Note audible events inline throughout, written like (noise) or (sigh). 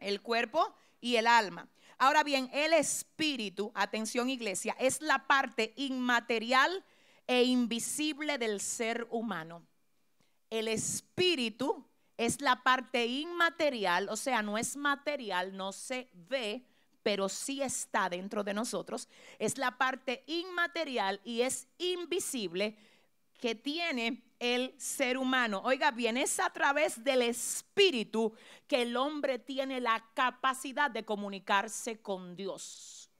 el cuerpo y el alma. Ahora bien, el espíritu, atención iglesia, es la parte inmaterial e invisible del ser humano. El espíritu es la parte inmaterial, o sea, no es material, no se ve, pero sí está dentro de nosotros. Es la parte inmaterial y es invisible que tiene el ser humano. Oiga bien, es a través del espíritu que el hombre tiene la capacidad de comunicarse con Dios.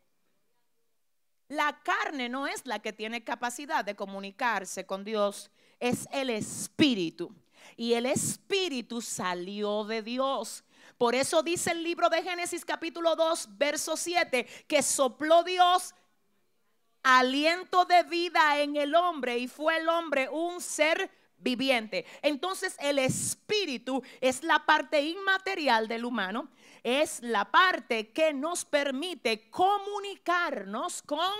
La carne no es la que tiene capacidad de comunicarse con Dios, es el espíritu. Y el espíritu salió de Dios. Por eso dice el libro de Génesis capítulo 2, verso 7, que sopló Dios aliento de vida en el hombre y fue el hombre un ser viviente. Entonces el espíritu es la parte inmaterial del humano, es la parte que nos permite comunicarnos con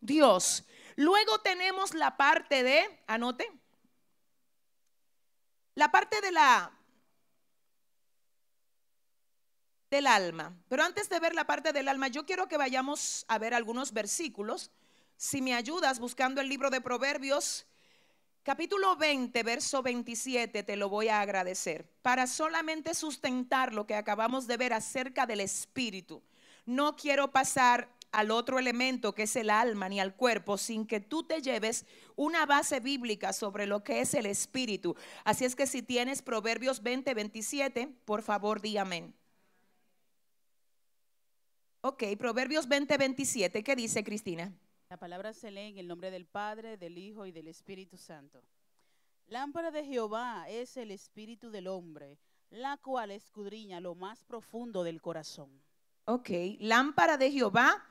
Dios. Luego tenemos la parte de, anote, la parte de la del alma. Pero antes de ver la parte del alma, yo quiero que vayamos a ver algunos versículos si me ayudas buscando el libro de Proverbios, capítulo 20, verso 27, te lo voy a agradecer, para solamente sustentar lo que acabamos de ver acerca del espíritu. No quiero pasar al otro elemento que es el alma ni al cuerpo sin que tú te lleves una base bíblica sobre lo que es el espíritu. Así es que si tienes Proverbios 20, 27, por favor di amén. Ok, Proverbios 20, 27, ¿qué dice Cristina? La palabra se lee en el nombre del Padre, del Hijo y del Espíritu Santo. Lámpara de Jehová es el espíritu del hombre, la cual escudriña lo más profundo del corazón. Ok, lámpara de Jehová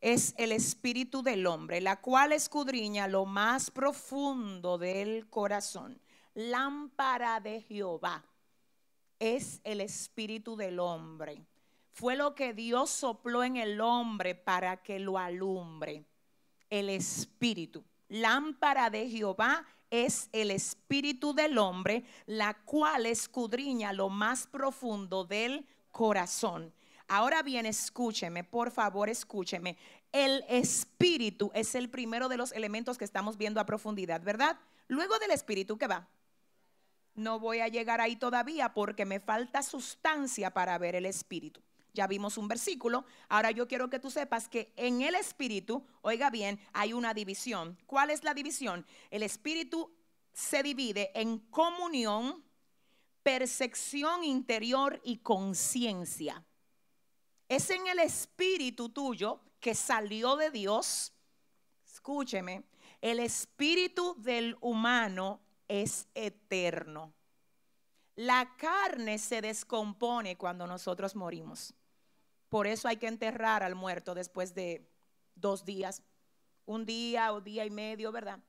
es el espíritu del hombre, la cual escudriña lo más profundo del corazón. Lámpara de Jehová es el espíritu del hombre. Fue lo que Dios sopló en el hombre para que lo alumbre el espíritu. Lámpara de Jehová es el espíritu del hombre, la cual escudriña lo más profundo del corazón. Ahora bien, escúcheme, por favor, escúcheme. El espíritu es el primero de los elementos que estamos viendo a profundidad, ¿verdad? Luego del espíritu, ¿qué va? No voy a llegar ahí todavía porque me falta sustancia para ver el espíritu. Ya vimos un versículo. Ahora yo quiero que tú sepas que en el espíritu, oiga bien, hay una división. ¿Cuál es la división? El espíritu se divide en comunión, percepción interior y conciencia. Es en el espíritu tuyo que salió de Dios. Escúcheme, el espíritu del humano es eterno. La carne se descompone cuando nosotros morimos. Por eso hay que enterrar al muerto después de dos días, un día o día y medio, ¿verdad?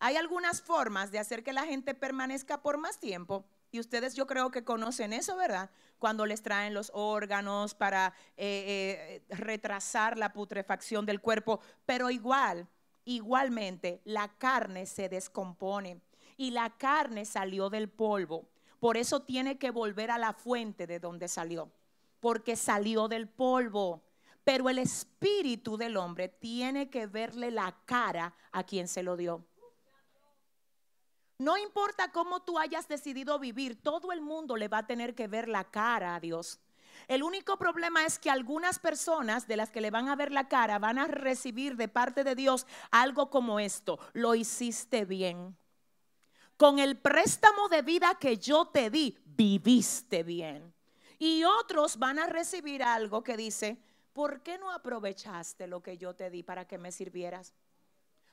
Hay algunas formas de hacer que la gente permanezca por más tiempo. Y ustedes yo creo que conocen eso, ¿verdad? Cuando les traen los órganos para eh, eh, retrasar la putrefacción del cuerpo. Pero igual, igualmente, la carne se descompone y la carne salió del polvo. Por eso tiene que volver a la fuente de donde salió porque salió del polvo. Pero el espíritu del hombre tiene que verle la cara a quien se lo dio. No importa cómo tú hayas decidido vivir, todo el mundo le va a tener que ver la cara a Dios. El único problema es que algunas personas de las que le van a ver la cara van a recibir de parte de Dios algo como esto. Lo hiciste bien. Con el préstamo de vida que yo te di, viviste bien. Y otros van a recibir algo que dice, ¿por qué no aprovechaste lo que yo te di para que me sirvieras?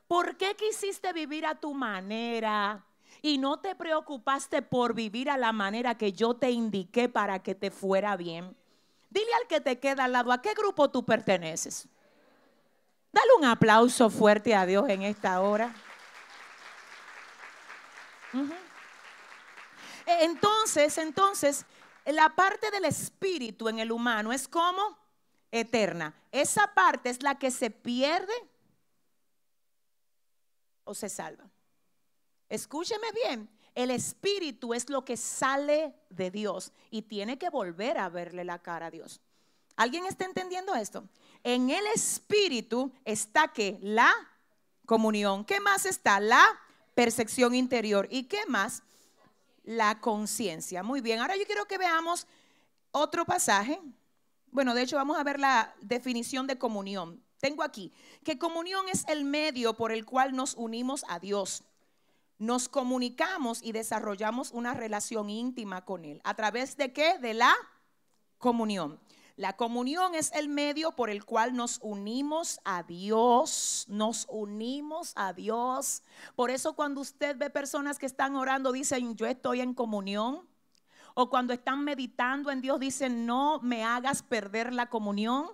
¿Por qué quisiste vivir a tu manera? Y no te preocupaste por vivir a la manera que yo te indiqué para que te fuera bien. Dile al que te queda al lado, ¿a qué grupo tú perteneces? Dale un aplauso fuerte a Dios en esta hora. Entonces, entonces, la parte del espíritu en el humano es como eterna. Esa parte es la que se pierde o se salva. Escúcheme bien, el espíritu es lo que sale de Dios y tiene que volver a verle la cara a Dios. ¿Alguien está entendiendo esto? En el espíritu está que la comunión, ¿qué más está? La percepción interior y qué más? la conciencia. Muy bien, ahora yo quiero que veamos otro pasaje. Bueno, de hecho vamos a ver la definición de comunión. Tengo aquí que comunión es el medio por el cual nos unimos a Dios. Nos comunicamos y desarrollamos una relación íntima con Él. ¿A través de qué? De la comunión. La comunión es el medio por el cual nos unimos a Dios, nos unimos a Dios. Por eso cuando usted ve personas que están orando, dicen, yo estoy en comunión. O cuando están meditando en Dios, dicen, no me hagas perder la comunión.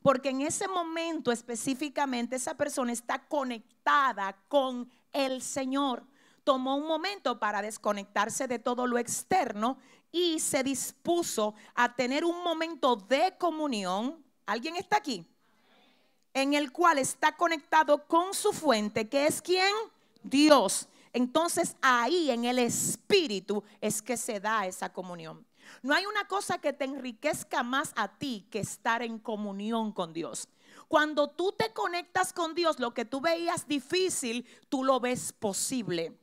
Porque en ese momento específicamente esa persona está conectada con el Señor tomó un momento para desconectarse de todo lo externo y se dispuso a tener un momento de comunión. ¿Alguien está aquí? En el cual está conectado con su fuente, que es quién? Dios. Entonces ahí en el Espíritu es que se da esa comunión. No hay una cosa que te enriquezca más a ti que estar en comunión con Dios. Cuando tú te conectas con Dios, lo que tú veías difícil, tú lo ves posible.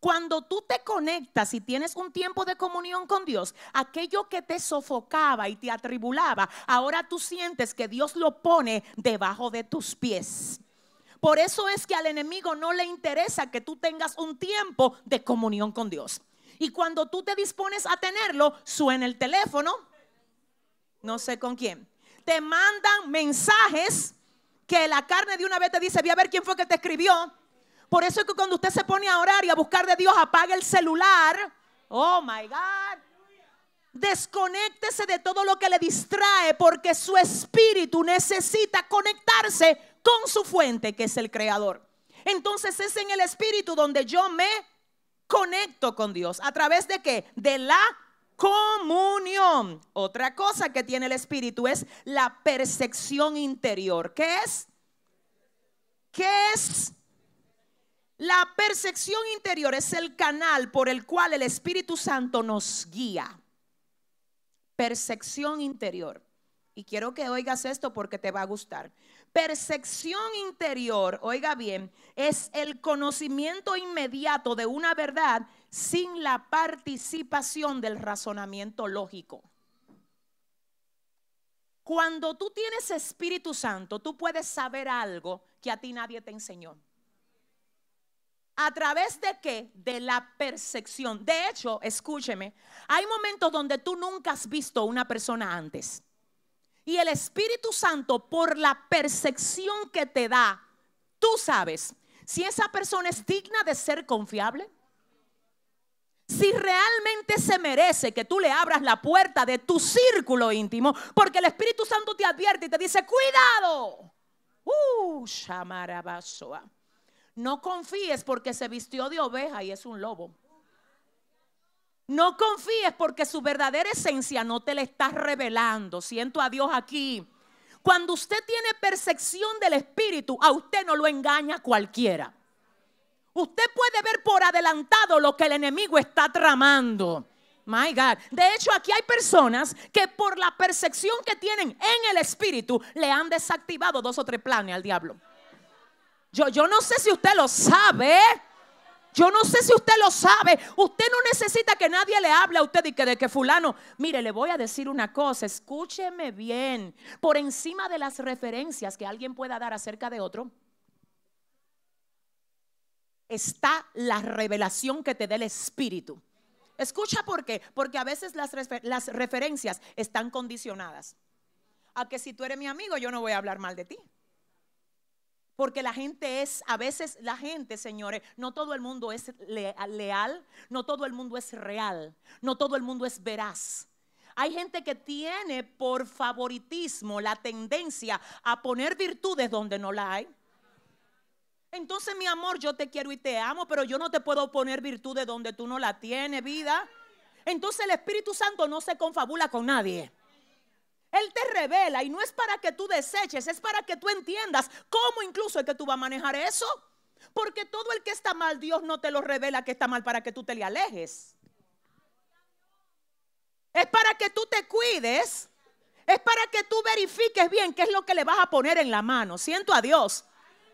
Cuando tú te conectas y tienes un tiempo de comunión con Dios, aquello que te sofocaba y te atribulaba, ahora tú sientes que Dios lo pone debajo de tus pies. Por eso es que al enemigo no le interesa que tú tengas un tiempo de comunión con Dios. Y cuando tú te dispones a tenerlo, suena el teléfono, no sé con quién. Te mandan mensajes que la carne de una vez te dice, voy a ver quién fue que te escribió. Por eso es que cuando usted se pone a orar y a buscar de Dios, apague el celular. Oh my God. Desconéctese de todo lo que le distrae porque su espíritu necesita conectarse con su fuente, que es el creador. Entonces es en el espíritu donde yo me conecto con Dios. ¿A través de qué? De la comunión. Otra cosa que tiene el espíritu es la percepción interior. ¿Qué es? ¿Qué es? La percepción interior es el canal por el cual el Espíritu Santo nos guía. Percepción interior. Y quiero que oigas esto porque te va a gustar. Percepción interior, oiga bien, es el conocimiento inmediato de una verdad sin la participación del razonamiento lógico. Cuando tú tienes Espíritu Santo, tú puedes saber algo que a ti nadie te enseñó. ¿A través de qué? De la percepción. De hecho, escúcheme, hay momentos donde tú nunca has visto una persona antes. Y el Espíritu Santo, por la percepción que te da, tú sabes si esa persona es digna de ser confiable. Si realmente se merece que tú le abras la puerta de tu círculo íntimo, porque el Espíritu Santo te advierte y te dice, cuidado. Uh, no confíes porque se vistió de oveja y es un lobo. No confíes porque su verdadera esencia no te la estás revelando. Siento a Dios aquí. Cuando usted tiene percepción del Espíritu, a usted no lo engaña cualquiera. Usted puede ver por adelantado lo que el enemigo está tramando. My God. De hecho, aquí hay personas que por la percepción que tienen en el espíritu le han desactivado dos o tres planes al diablo. Yo, no sé si usted lo sabe. Yo no sé si usted lo sabe. Usted no necesita que nadie le hable a usted y que de que fulano. Mire, le voy a decir una cosa. Escúcheme bien. Por encima de las referencias que alguien pueda dar acerca de otro, está la revelación que te dé el Espíritu. Escucha por qué. Porque a veces las referencias están condicionadas. A que si tú eres mi amigo, yo no voy a hablar mal de ti. Porque la gente es, a veces la gente, señores, no todo el mundo es leal, no todo el mundo es real, no todo el mundo es veraz. Hay gente que tiene por favoritismo la tendencia a poner virtudes donde no la hay. Entonces, mi amor, yo te quiero y te amo, pero yo no te puedo poner virtudes donde tú no la tienes, vida. Entonces el Espíritu Santo no se confabula con nadie. Él te revela y no es para que tú deseches, es para que tú entiendas cómo incluso es que tú vas a manejar eso. Porque todo el que está mal, Dios no te lo revela que está mal para que tú te le alejes. Es para que tú te cuides. Es para que tú verifiques bien qué es lo que le vas a poner en la mano. Siento a Dios.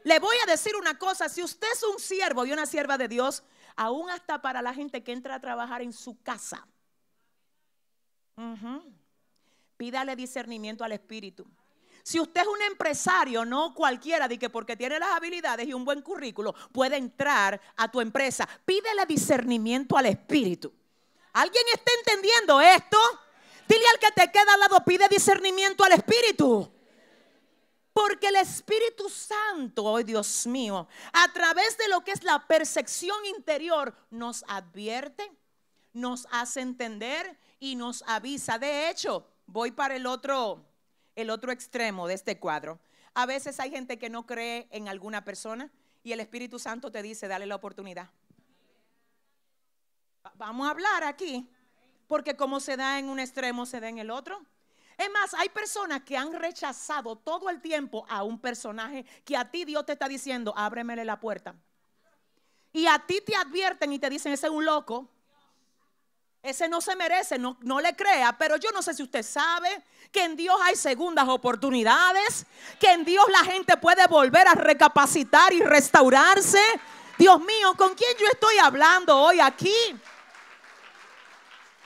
Le voy a decir una cosa, si usted es un siervo y una sierva de Dios, aún hasta para la gente que entra a trabajar en su casa. Pídale discernimiento al Espíritu. Si usted es un empresario, no cualquiera, de que porque tiene las habilidades y un buen currículo, puede entrar a tu empresa. Pídele discernimiento al Espíritu. ¿Alguien está entendiendo esto? Dile al que te queda al lado, pide discernimiento al Espíritu. Porque el Espíritu Santo, oh Dios mío, a través de lo que es la percepción interior, nos advierte, nos hace entender y nos avisa. De hecho, voy para el otro, el otro extremo de este cuadro. A veces hay gente que no cree en alguna persona y el Espíritu Santo te dice, dale la oportunidad. Vamos a hablar aquí, porque como se da en un extremo, se da en el otro. Es más, hay personas que han rechazado todo el tiempo a un personaje que a ti Dios te está diciendo, ábremele la puerta. Y a ti te advierten y te dicen, ese es un loco. Ese no se merece, no, no le crea, pero yo no sé si usted sabe que en Dios hay segundas oportunidades, que en Dios la gente puede volver a recapacitar y restaurarse. Dios mío, ¿con quién yo estoy hablando hoy aquí?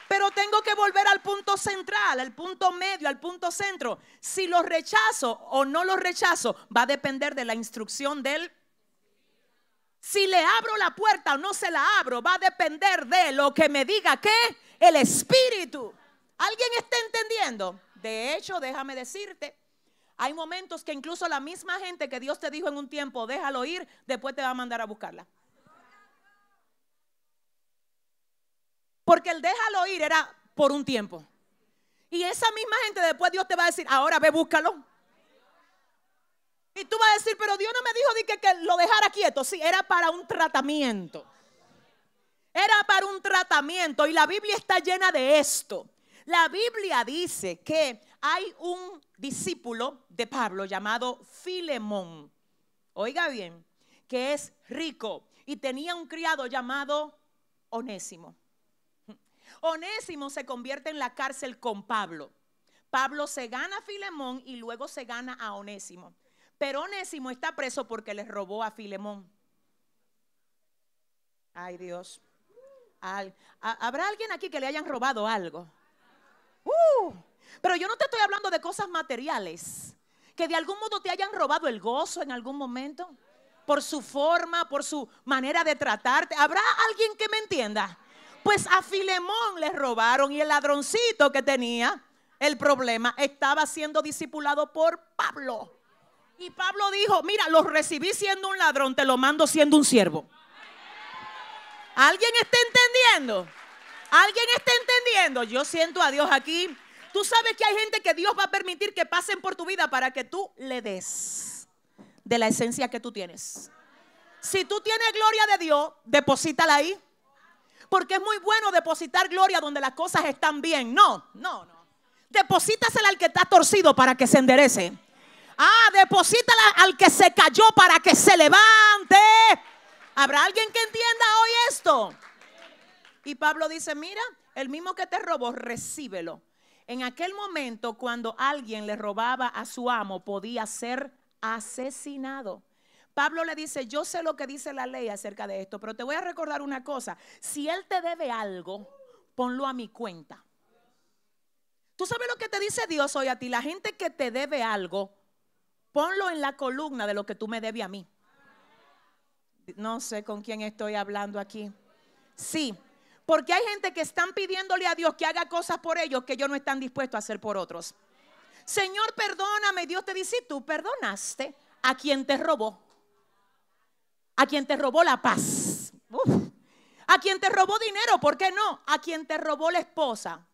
Pero tengo que volver al punto central, al punto medio, al punto centro. Si lo rechazo o no lo rechazo, va a depender de la instrucción del si le abro la puerta o no se la abro, va a depender de lo que me diga que el Espíritu. ¿Alguien está entendiendo? De hecho, déjame decirte, hay momentos que incluso la misma gente que Dios te dijo en un tiempo, déjalo ir, después te va a mandar a buscarla. Porque el déjalo ir era por un tiempo. Y esa misma gente después Dios te va a decir, ahora ve, búscalo. Y tú vas a decir, pero Dios no me dijo de que, que lo dejara quieto. Sí, era para un tratamiento. Era para un tratamiento. Y la Biblia está llena de esto. La Biblia dice que hay un discípulo de Pablo llamado Filemón. Oiga bien, que es rico y tenía un criado llamado Onésimo. Onésimo se convierte en la cárcel con Pablo. Pablo se gana a Filemón y luego se gana a Onésimo. Pero Onésimo está preso porque les robó a Filemón. Ay Dios. ¿Habrá alguien aquí que le hayan robado algo? Uh, pero yo no te estoy hablando de cosas materiales. Que de algún modo te hayan robado el gozo en algún momento. Por su forma, por su manera de tratarte. ¿Habrá alguien que me entienda? Pues a Filemón le robaron y el ladroncito que tenía el problema estaba siendo discipulado por Pablo. Y Pablo dijo, mira, los recibí siendo un ladrón, te lo mando siendo un siervo. ¿Alguien está entendiendo? ¿Alguien está entendiendo? Yo siento a Dios aquí. Tú sabes que hay gente que Dios va a permitir que pasen por tu vida para que tú le des de la esencia que tú tienes. Si tú tienes gloria de Dios, deposítala ahí. Porque es muy bueno depositar gloria donde las cosas están bien. No, no, no. Deposítasela al que está torcido para que se enderece. Ah, deposítala al que se cayó para que se levante. ¿Habrá alguien que entienda hoy esto? Y Pablo dice, mira, el mismo que te robó, recíbelo. En aquel momento, cuando alguien le robaba a su amo, podía ser asesinado. Pablo le dice, yo sé lo que dice la ley acerca de esto, pero te voy a recordar una cosa. Si él te debe algo, ponlo a mi cuenta. ¿Tú sabes lo que te dice Dios hoy a ti? La gente que te debe algo, Ponlo en la columna de lo que tú me debes a mí. No sé con quién estoy hablando aquí. Sí, porque hay gente que están pidiéndole a Dios que haga cosas por ellos que ellos no están dispuestos a hacer por otros. Señor, perdóname. Dios te dice, tú perdonaste a quien te robó. A quien te robó la paz. A quien te robó dinero, ¿por qué no? A quien te robó la esposa.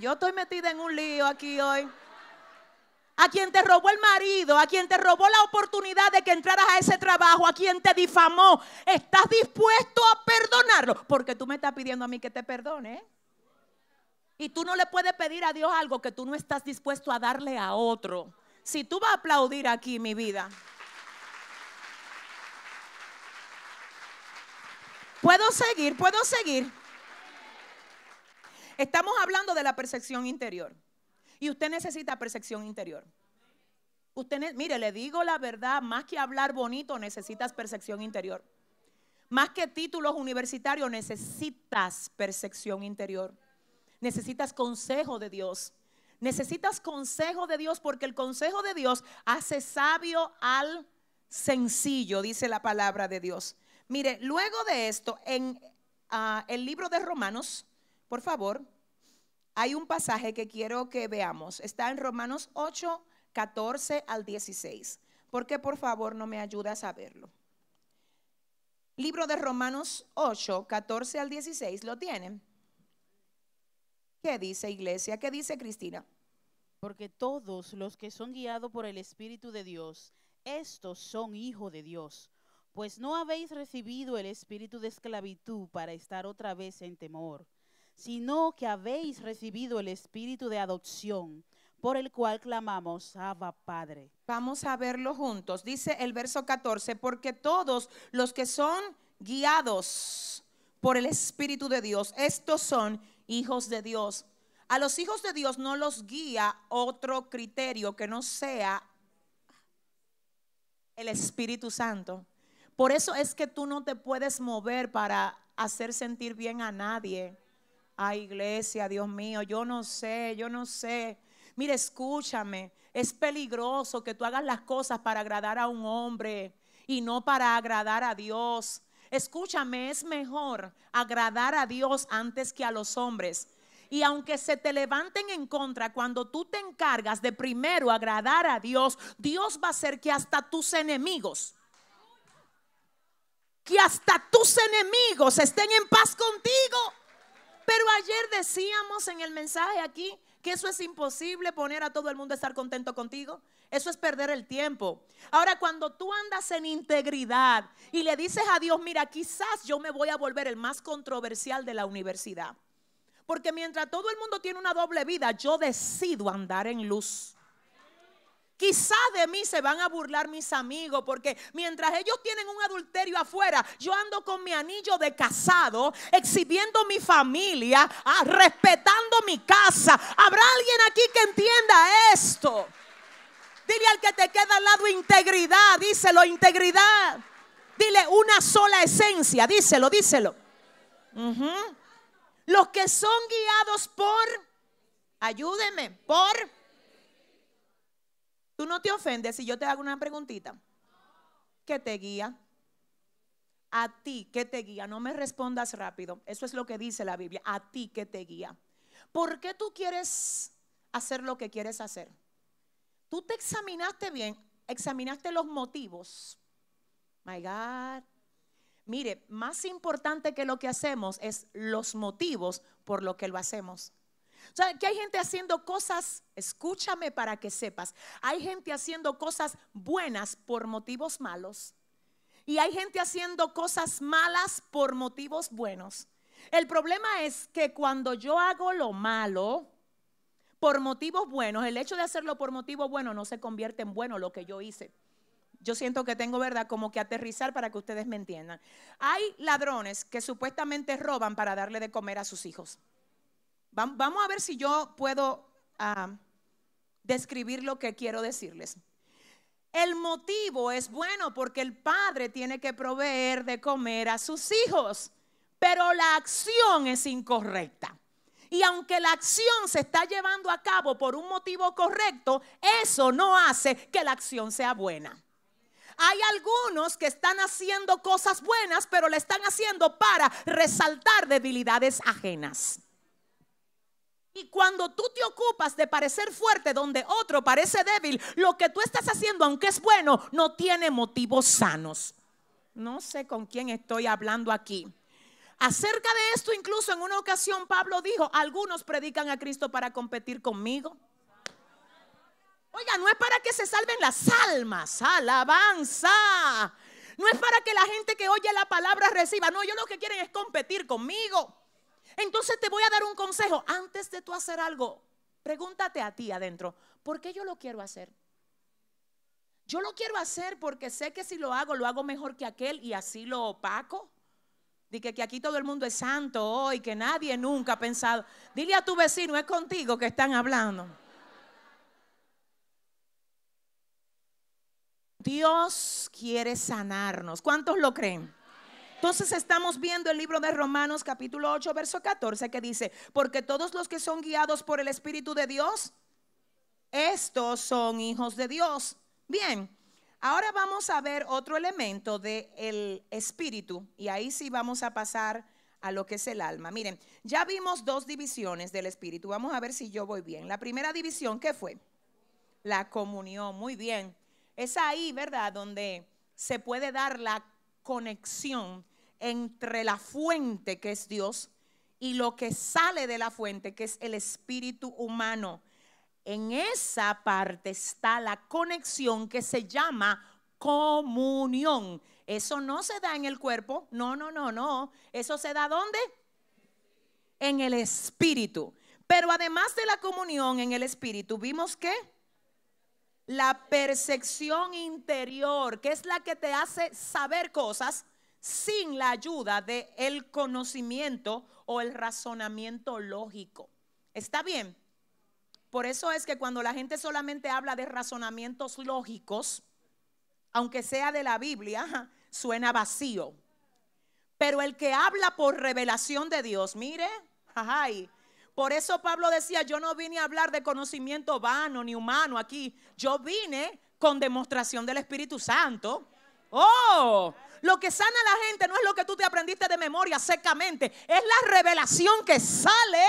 yo estoy metida en un lío aquí hoy a quien te robó el marido, a quien te robó la oportunidad de que entraras a ese trabajo, a quien te difamó, ¿estás dispuesto a perdonarlo? Porque tú me estás pidiendo a mí que te perdone. Y tú no le puedes pedir a Dios algo que tú no estás dispuesto a darle a otro. Si tú vas a aplaudir aquí, mi vida. Puedo seguir, puedo seguir. Estamos hablando de la percepción interior. Y usted necesita percepción interior. Usted, mire, le digo la verdad, más que hablar bonito, necesitas percepción interior. Más que títulos universitarios, necesitas percepción interior. Necesitas consejo de Dios. Necesitas consejo de Dios porque el consejo de Dios hace sabio al sencillo, dice la palabra de Dios. Mire, luego de esto, en ah, el libro de Romanos, por favor, hay un pasaje que quiero que veamos. Está en Romanos 8, 14 al 16. qué, por favor no me ayudas a verlo. Libro de Romanos 8, 14 al 16, ¿lo tienen? ¿Qué dice iglesia? ¿Qué dice Cristina? Porque todos los que son guiados por el Espíritu de Dios, estos son hijos de Dios. Pues no habéis recibido el espíritu de esclavitud para estar otra vez en temor, sino que habéis recibido el espíritu de adopción, por el cual clamamos, Abba Padre. Vamos a verlo juntos. Dice el verso 14, porque todos los que son guiados por el Espíritu de Dios, estos son hijos de Dios. A los hijos de Dios no los guía otro criterio que no sea el Espíritu Santo. Por eso es que tú no te puedes mover para hacer sentir bien a nadie. Ay, iglesia, Dios mío, yo no sé, yo no sé. Mira, escúchame, es peligroso que tú hagas las cosas para agradar a un hombre y no para agradar a Dios. Escúchame, es mejor agradar a Dios antes que a los hombres. Y aunque se te levanten en contra, cuando tú te encargas de primero agradar a Dios, Dios va a hacer que hasta tus enemigos, que hasta tus enemigos estén en paz contigo. Pero ayer decíamos en el mensaje aquí que eso es imposible poner a todo el mundo a estar contento contigo. Eso es perder el tiempo. Ahora, cuando tú andas en integridad y le dices a Dios, mira, quizás yo me voy a volver el más controversial de la universidad. Porque mientras todo el mundo tiene una doble vida, yo decido andar en luz. Quizá de mí se van a burlar mis amigos porque mientras ellos tienen un adulterio afuera, yo ando con mi anillo de casado, exhibiendo mi familia, ah, respetando mi casa. ¿Habrá alguien aquí que entienda esto? Dile al que te queda al lado integridad, díselo, integridad. Dile una sola esencia, díselo, díselo. Los que son guiados por, ayúdeme, por Tú no te ofendes si yo te hago una preguntita. ¿Qué te guía? A ti ¿Qué te guía. No me respondas rápido. Eso es lo que dice la Biblia. A ti qué te guía. ¿Por qué tú quieres hacer lo que quieres hacer? Tú te examinaste bien, examinaste los motivos. My God. Mire, más importante que lo que hacemos es los motivos por lo que lo hacemos. O sea, que hay gente haciendo cosas, escúchame para que sepas, hay gente haciendo cosas buenas por motivos malos y hay gente haciendo cosas malas por motivos buenos. El problema es que cuando yo hago lo malo por motivos buenos, el hecho de hacerlo por motivos buenos no se convierte en bueno lo que yo hice. Yo siento que tengo, ¿verdad?, como que aterrizar para que ustedes me entiendan. Hay ladrones que supuestamente roban para darle de comer a sus hijos. Vamos a ver si yo puedo ah, describir lo que quiero decirles. El motivo es bueno porque el padre tiene que proveer de comer a sus hijos, pero la acción es incorrecta. Y aunque la acción se está llevando a cabo por un motivo correcto, eso no hace que la acción sea buena. Hay algunos que están haciendo cosas buenas, pero la están haciendo para resaltar debilidades ajenas. Y cuando tú te ocupas de parecer fuerte donde otro parece débil, lo que tú estás haciendo, aunque es bueno, no tiene motivos sanos. No sé con quién estoy hablando aquí. Acerca de esto, incluso en una ocasión Pablo dijo, algunos predican a Cristo para competir conmigo. Oiga, no es para que se salven las almas, alabanza. No es para que la gente que oye la palabra reciba. No, ellos lo que quieren es competir conmigo. Entonces te voy a dar un consejo. Antes de tú hacer algo, pregúntate a ti adentro, ¿por qué yo lo quiero hacer? Yo lo quiero hacer porque sé que si lo hago, lo hago mejor que aquel y así lo opaco. Dije que, que aquí todo el mundo es santo hoy, que nadie nunca ha pensado. Dile a tu vecino, es contigo que están hablando. Dios quiere sanarnos. ¿Cuántos lo creen? Entonces estamos viendo el libro de Romanos capítulo 8, verso 14 que dice, porque todos los que son guiados por el Espíritu de Dios, estos son hijos de Dios. Bien, ahora vamos a ver otro elemento del Espíritu y ahí sí vamos a pasar a lo que es el alma. Miren, ya vimos dos divisiones del Espíritu. Vamos a ver si yo voy bien. La primera división, ¿qué fue? La comunión, muy bien. Es ahí, ¿verdad? Donde se puede dar la conexión entre la fuente que es Dios y lo que sale de la fuente que es el espíritu humano. En esa parte está la conexión que se llama comunión. Eso no se da en el cuerpo, no, no, no, no. Eso se da dónde? En el espíritu. Pero además de la comunión en el espíritu, vimos que la percepción interior, que es la que te hace saber cosas, sin la ayuda del el conocimiento o el razonamiento lógico. ¿Está bien? Por eso es que cuando la gente solamente habla de razonamientos lógicos, aunque sea de la Biblia, (laughs) suena vacío. Pero el que habla por revelación de Dios, mire, por eso Pablo decía, yo no vine a hablar de conocimiento vano ni humano aquí, yo vine con demostración del Espíritu Santo. Oh, lo que sana a la gente no es lo que tú te aprendiste de memoria secamente, es la revelación que sale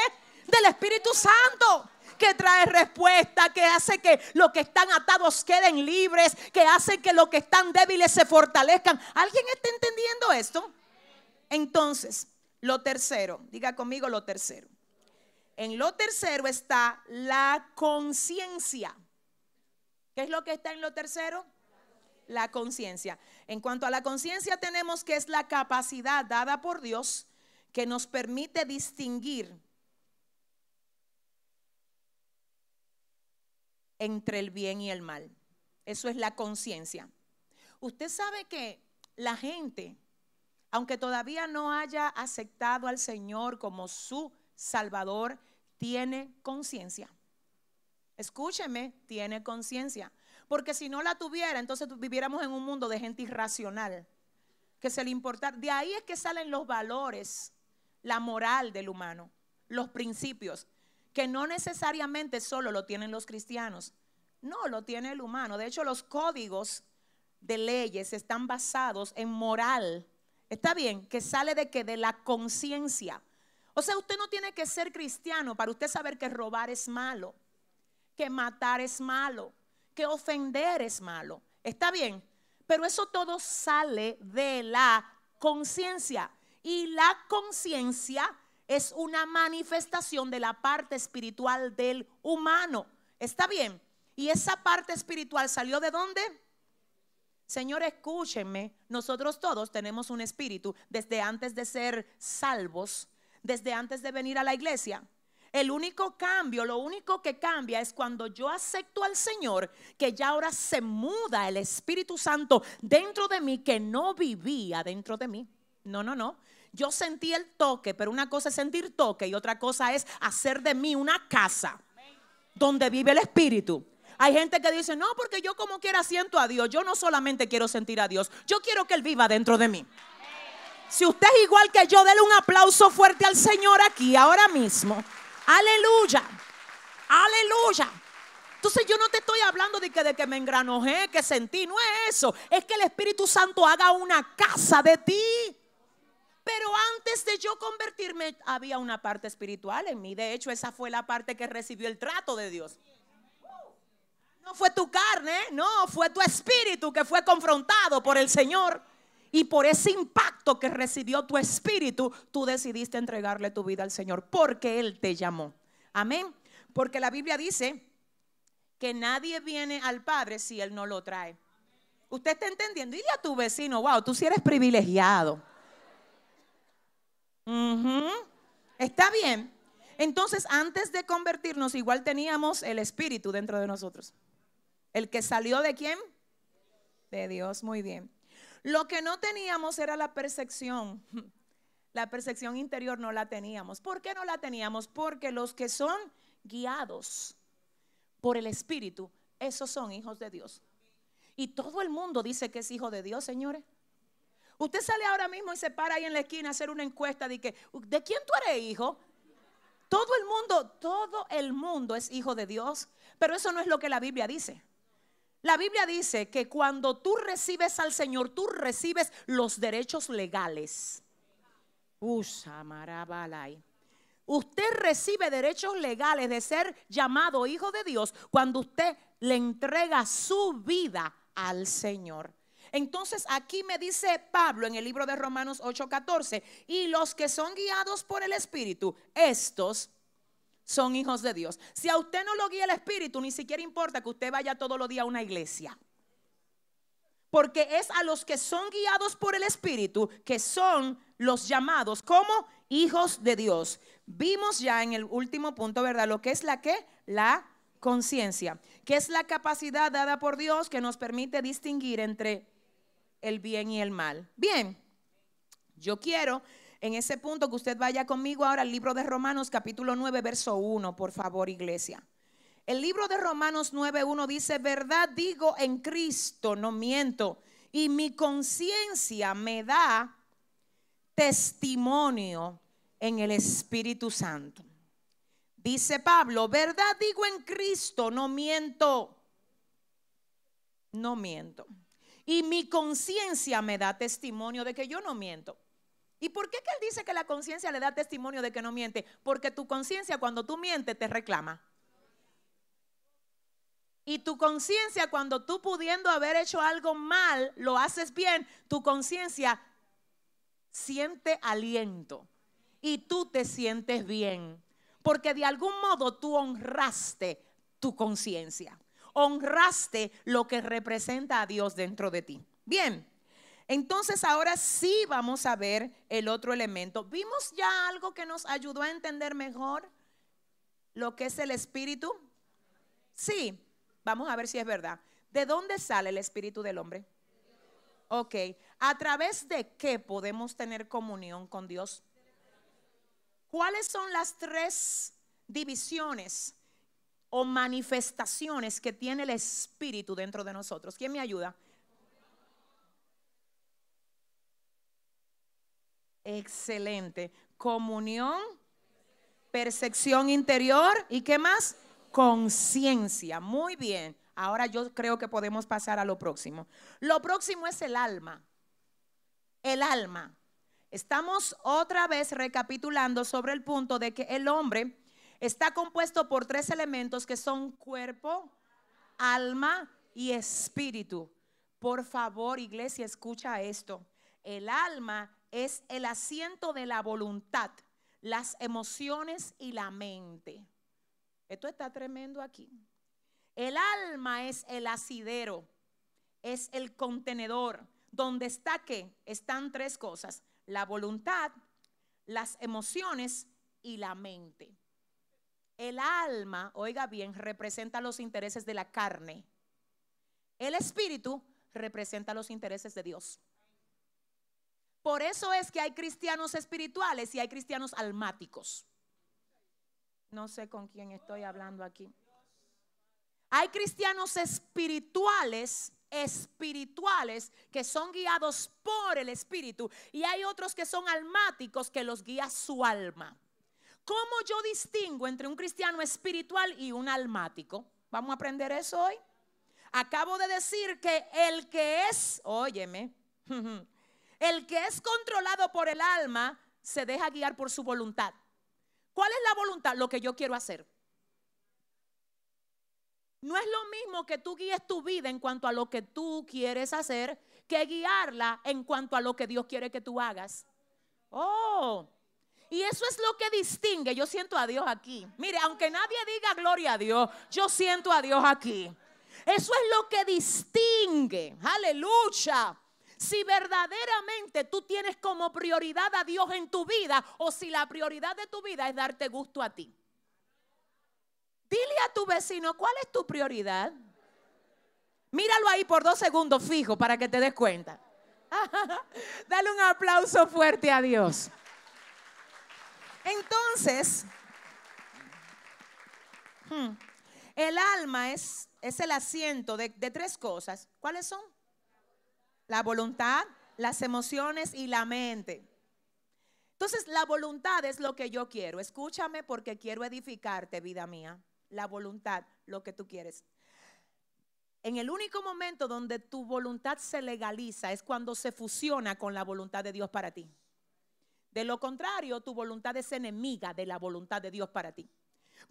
del Espíritu Santo que trae respuesta, que hace que los que están atados queden libres, que hace que los que están débiles se fortalezcan. ¿Alguien está entendiendo esto? Entonces, lo tercero, diga conmigo lo tercero. En lo tercero está la conciencia. ¿Qué es lo que está en lo tercero? la conciencia. En cuanto a la conciencia tenemos que es la capacidad dada por Dios que nos permite distinguir entre el bien y el mal. Eso es la conciencia. Usted sabe que la gente, aunque todavía no haya aceptado al Señor como su Salvador, tiene conciencia. Escúcheme, tiene conciencia. Porque si no la tuviera, entonces viviéramos en un mundo de gente irracional, que se le importa. De ahí es que salen los valores, la moral del humano, los principios, que no necesariamente solo lo tienen los cristianos, no, lo tiene el humano. De hecho, los códigos de leyes están basados en moral. Está bien, que sale de que de la conciencia. O sea, usted no tiene que ser cristiano para usted saber que robar es malo, que matar es malo, que ofender es malo. ¿Está bien? Pero eso todo sale de la conciencia. Y la conciencia es una manifestación de la parte espiritual del humano. ¿Está bien? ¿Y esa parte espiritual salió de dónde? Señor, escúchenme, nosotros todos tenemos un espíritu desde antes de ser salvos, desde antes de venir a la iglesia. El único cambio, lo único que cambia es cuando yo acepto al Señor, que ya ahora se muda el Espíritu Santo dentro de mí que no vivía dentro de mí. No, no, no. Yo sentí el toque, pero una cosa es sentir toque y otra cosa es hacer de mí una casa donde vive el Espíritu. Hay gente que dice, no, porque yo como quiera siento a Dios. Yo no solamente quiero sentir a Dios, yo quiero que Él viva dentro de mí. Si usted es igual que yo, déle un aplauso fuerte al Señor aquí, ahora mismo. Aleluya. Aleluya. Entonces yo no te estoy hablando de que, de que me engranojé, que sentí, no es eso. Es que el Espíritu Santo haga una casa de ti. Pero antes de yo convertirme había una parte espiritual en mí. De hecho, esa fue la parte que recibió el trato de Dios. No fue tu carne, no, fue tu espíritu que fue confrontado por el Señor. Y por ese impacto que recibió tu espíritu, tú decidiste entregarle tu vida al Señor, porque Él te llamó. Amén. Porque la Biblia dice que nadie viene al Padre si Él no lo trae. Usted está entendiendo. Dile a tu vecino, wow, tú sí eres privilegiado. Está bien. Entonces, antes de convertirnos, igual teníamos el Espíritu dentro de nosotros. El que salió de quién? De Dios, muy bien. Lo que no teníamos era la percepción. La percepción interior no la teníamos. ¿Por qué no la teníamos? Porque los que son guiados por el Espíritu, esos son hijos de Dios. Y todo el mundo dice que es hijo de Dios, señores. Usted sale ahora mismo y se para ahí en la esquina a hacer una encuesta de que, ¿de quién tú eres hijo? Todo el mundo, todo el mundo es hijo de Dios, pero eso no es lo que la Biblia dice. La Biblia dice que cuando tú recibes al Señor, tú recibes los derechos legales. Usted recibe derechos legales de ser llamado hijo de Dios cuando usted le entrega su vida al Señor. Entonces aquí me dice Pablo en el libro de Romanos 8:14, y los que son guiados por el Espíritu, estos son hijos de Dios. Si a usted no lo guía el Espíritu, ni siquiera importa que usted vaya todos los días a una iglesia. Porque es a los que son guiados por el Espíritu que son los llamados como hijos de Dios. Vimos ya en el último punto, ¿verdad? Lo que es la que? La conciencia, que es la capacidad dada por Dios que nos permite distinguir entre el bien y el mal. Bien, yo quiero en ese punto que usted vaya conmigo ahora al libro de Romanos capítulo 9, verso 1, por favor, iglesia. El libro de Romanos 9, 1 dice, verdad digo en Cristo, no miento, y mi conciencia me da testimonio en el Espíritu Santo. Dice Pablo, verdad digo en Cristo, no miento, no miento. Y mi conciencia me da testimonio de que yo no miento. ¿Y por qué que él dice que la conciencia le da testimonio de que no miente? Porque tu conciencia cuando tú mientes te reclama. Y tu conciencia cuando tú pudiendo haber hecho algo mal, lo haces bien, tu conciencia siente aliento y tú te sientes bien. Porque de algún modo tú honraste tu conciencia, honraste lo que representa a Dios dentro de ti. Bien. Entonces ahora sí vamos a ver el otro elemento. Vimos ya algo que nos ayudó a entender mejor lo que es el espíritu. Sí, vamos a ver si es verdad. ¿De dónde sale el espíritu del hombre? Ok, ¿a través de qué podemos tener comunión con Dios? ¿Cuáles son las tres divisiones o manifestaciones que tiene el espíritu dentro de nosotros? ¿Quién me ayuda? Excelente. Comunión, percepción interior y qué más? Conciencia. Muy bien. Ahora yo creo que podemos pasar a lo próximo. Lo próximo es el alma. El alma. Estamos otra vez recapitulando sobre el punto de que el hombre está compuesto por tres elementos que son cuerpo, alma y espíritu. Por favor, iglesia, escucha esto. El alma es el asiento de la voluntad, las emociones y la mente. Esto está tremendo aquí. El alma es el asidero, es el contenedor, donde está que están tres cosas, la voluntad, las emociones y la mente. El alma, oiga bien, representa los intereses de la carne. El espíritu representa los intereses de Dios. Por eso es que hay cristianos espirituales y hay cristianos almáticos. No sé con quién estoy hablando aquí. Hay cristianos espirituales, espirituales, que son guiados por el Espíritu. Y hay otros que son almáticos, que los guía su alma. ¿Cómo yo distingo entre un cristiano espiritual y un almático? Vamos a aprender eso hoy. Acabo de decir que el que es, óyeme, (laughs) El que es controlado por el alma se deja guiar por su voluntad. ¿Cuál es la voluntad? Lo que yo quiero hacer. No es lo mismo que tú guíes tu vida en cuanto a lo que tú quieres hacer que guiarla en cuanto a lo que Dios quiere que tú hagas. Oh, y eso es lo que distingue. Yo siento a Dios aquí. Mire, aunque nadie diga gloria a Dios, yo siento a Dios aquí. Eso es lo que distingue. Aleluya si verdaderamente tú tienes como prioridad a Dios en tu vida o si la prioridad de tu vida es darte gusto a ti. Dile a tu vecino, ¿cuál es tu prioridad? Míralo ahí por dos segundos fijo para que te des cuenta. (laughs) Dale un aplauso fuerte a Dios. Entonces, hmm, el alma es, es el asiento de tres cosas. ¿Cuáles son? la voluntad, las emociones y la mente. Entonces, la voluntad es lo que yo quiero. Escúchame porque quiero edificarte, vida mía. La voluntad, lo que tú quieres. En el único momento donde tu voluntad se legaliza es cuando se fusiona con la voluntad de Dios para ti. De lo contrario, tu voluntad es enemiga de la voluntad de Dios para ti.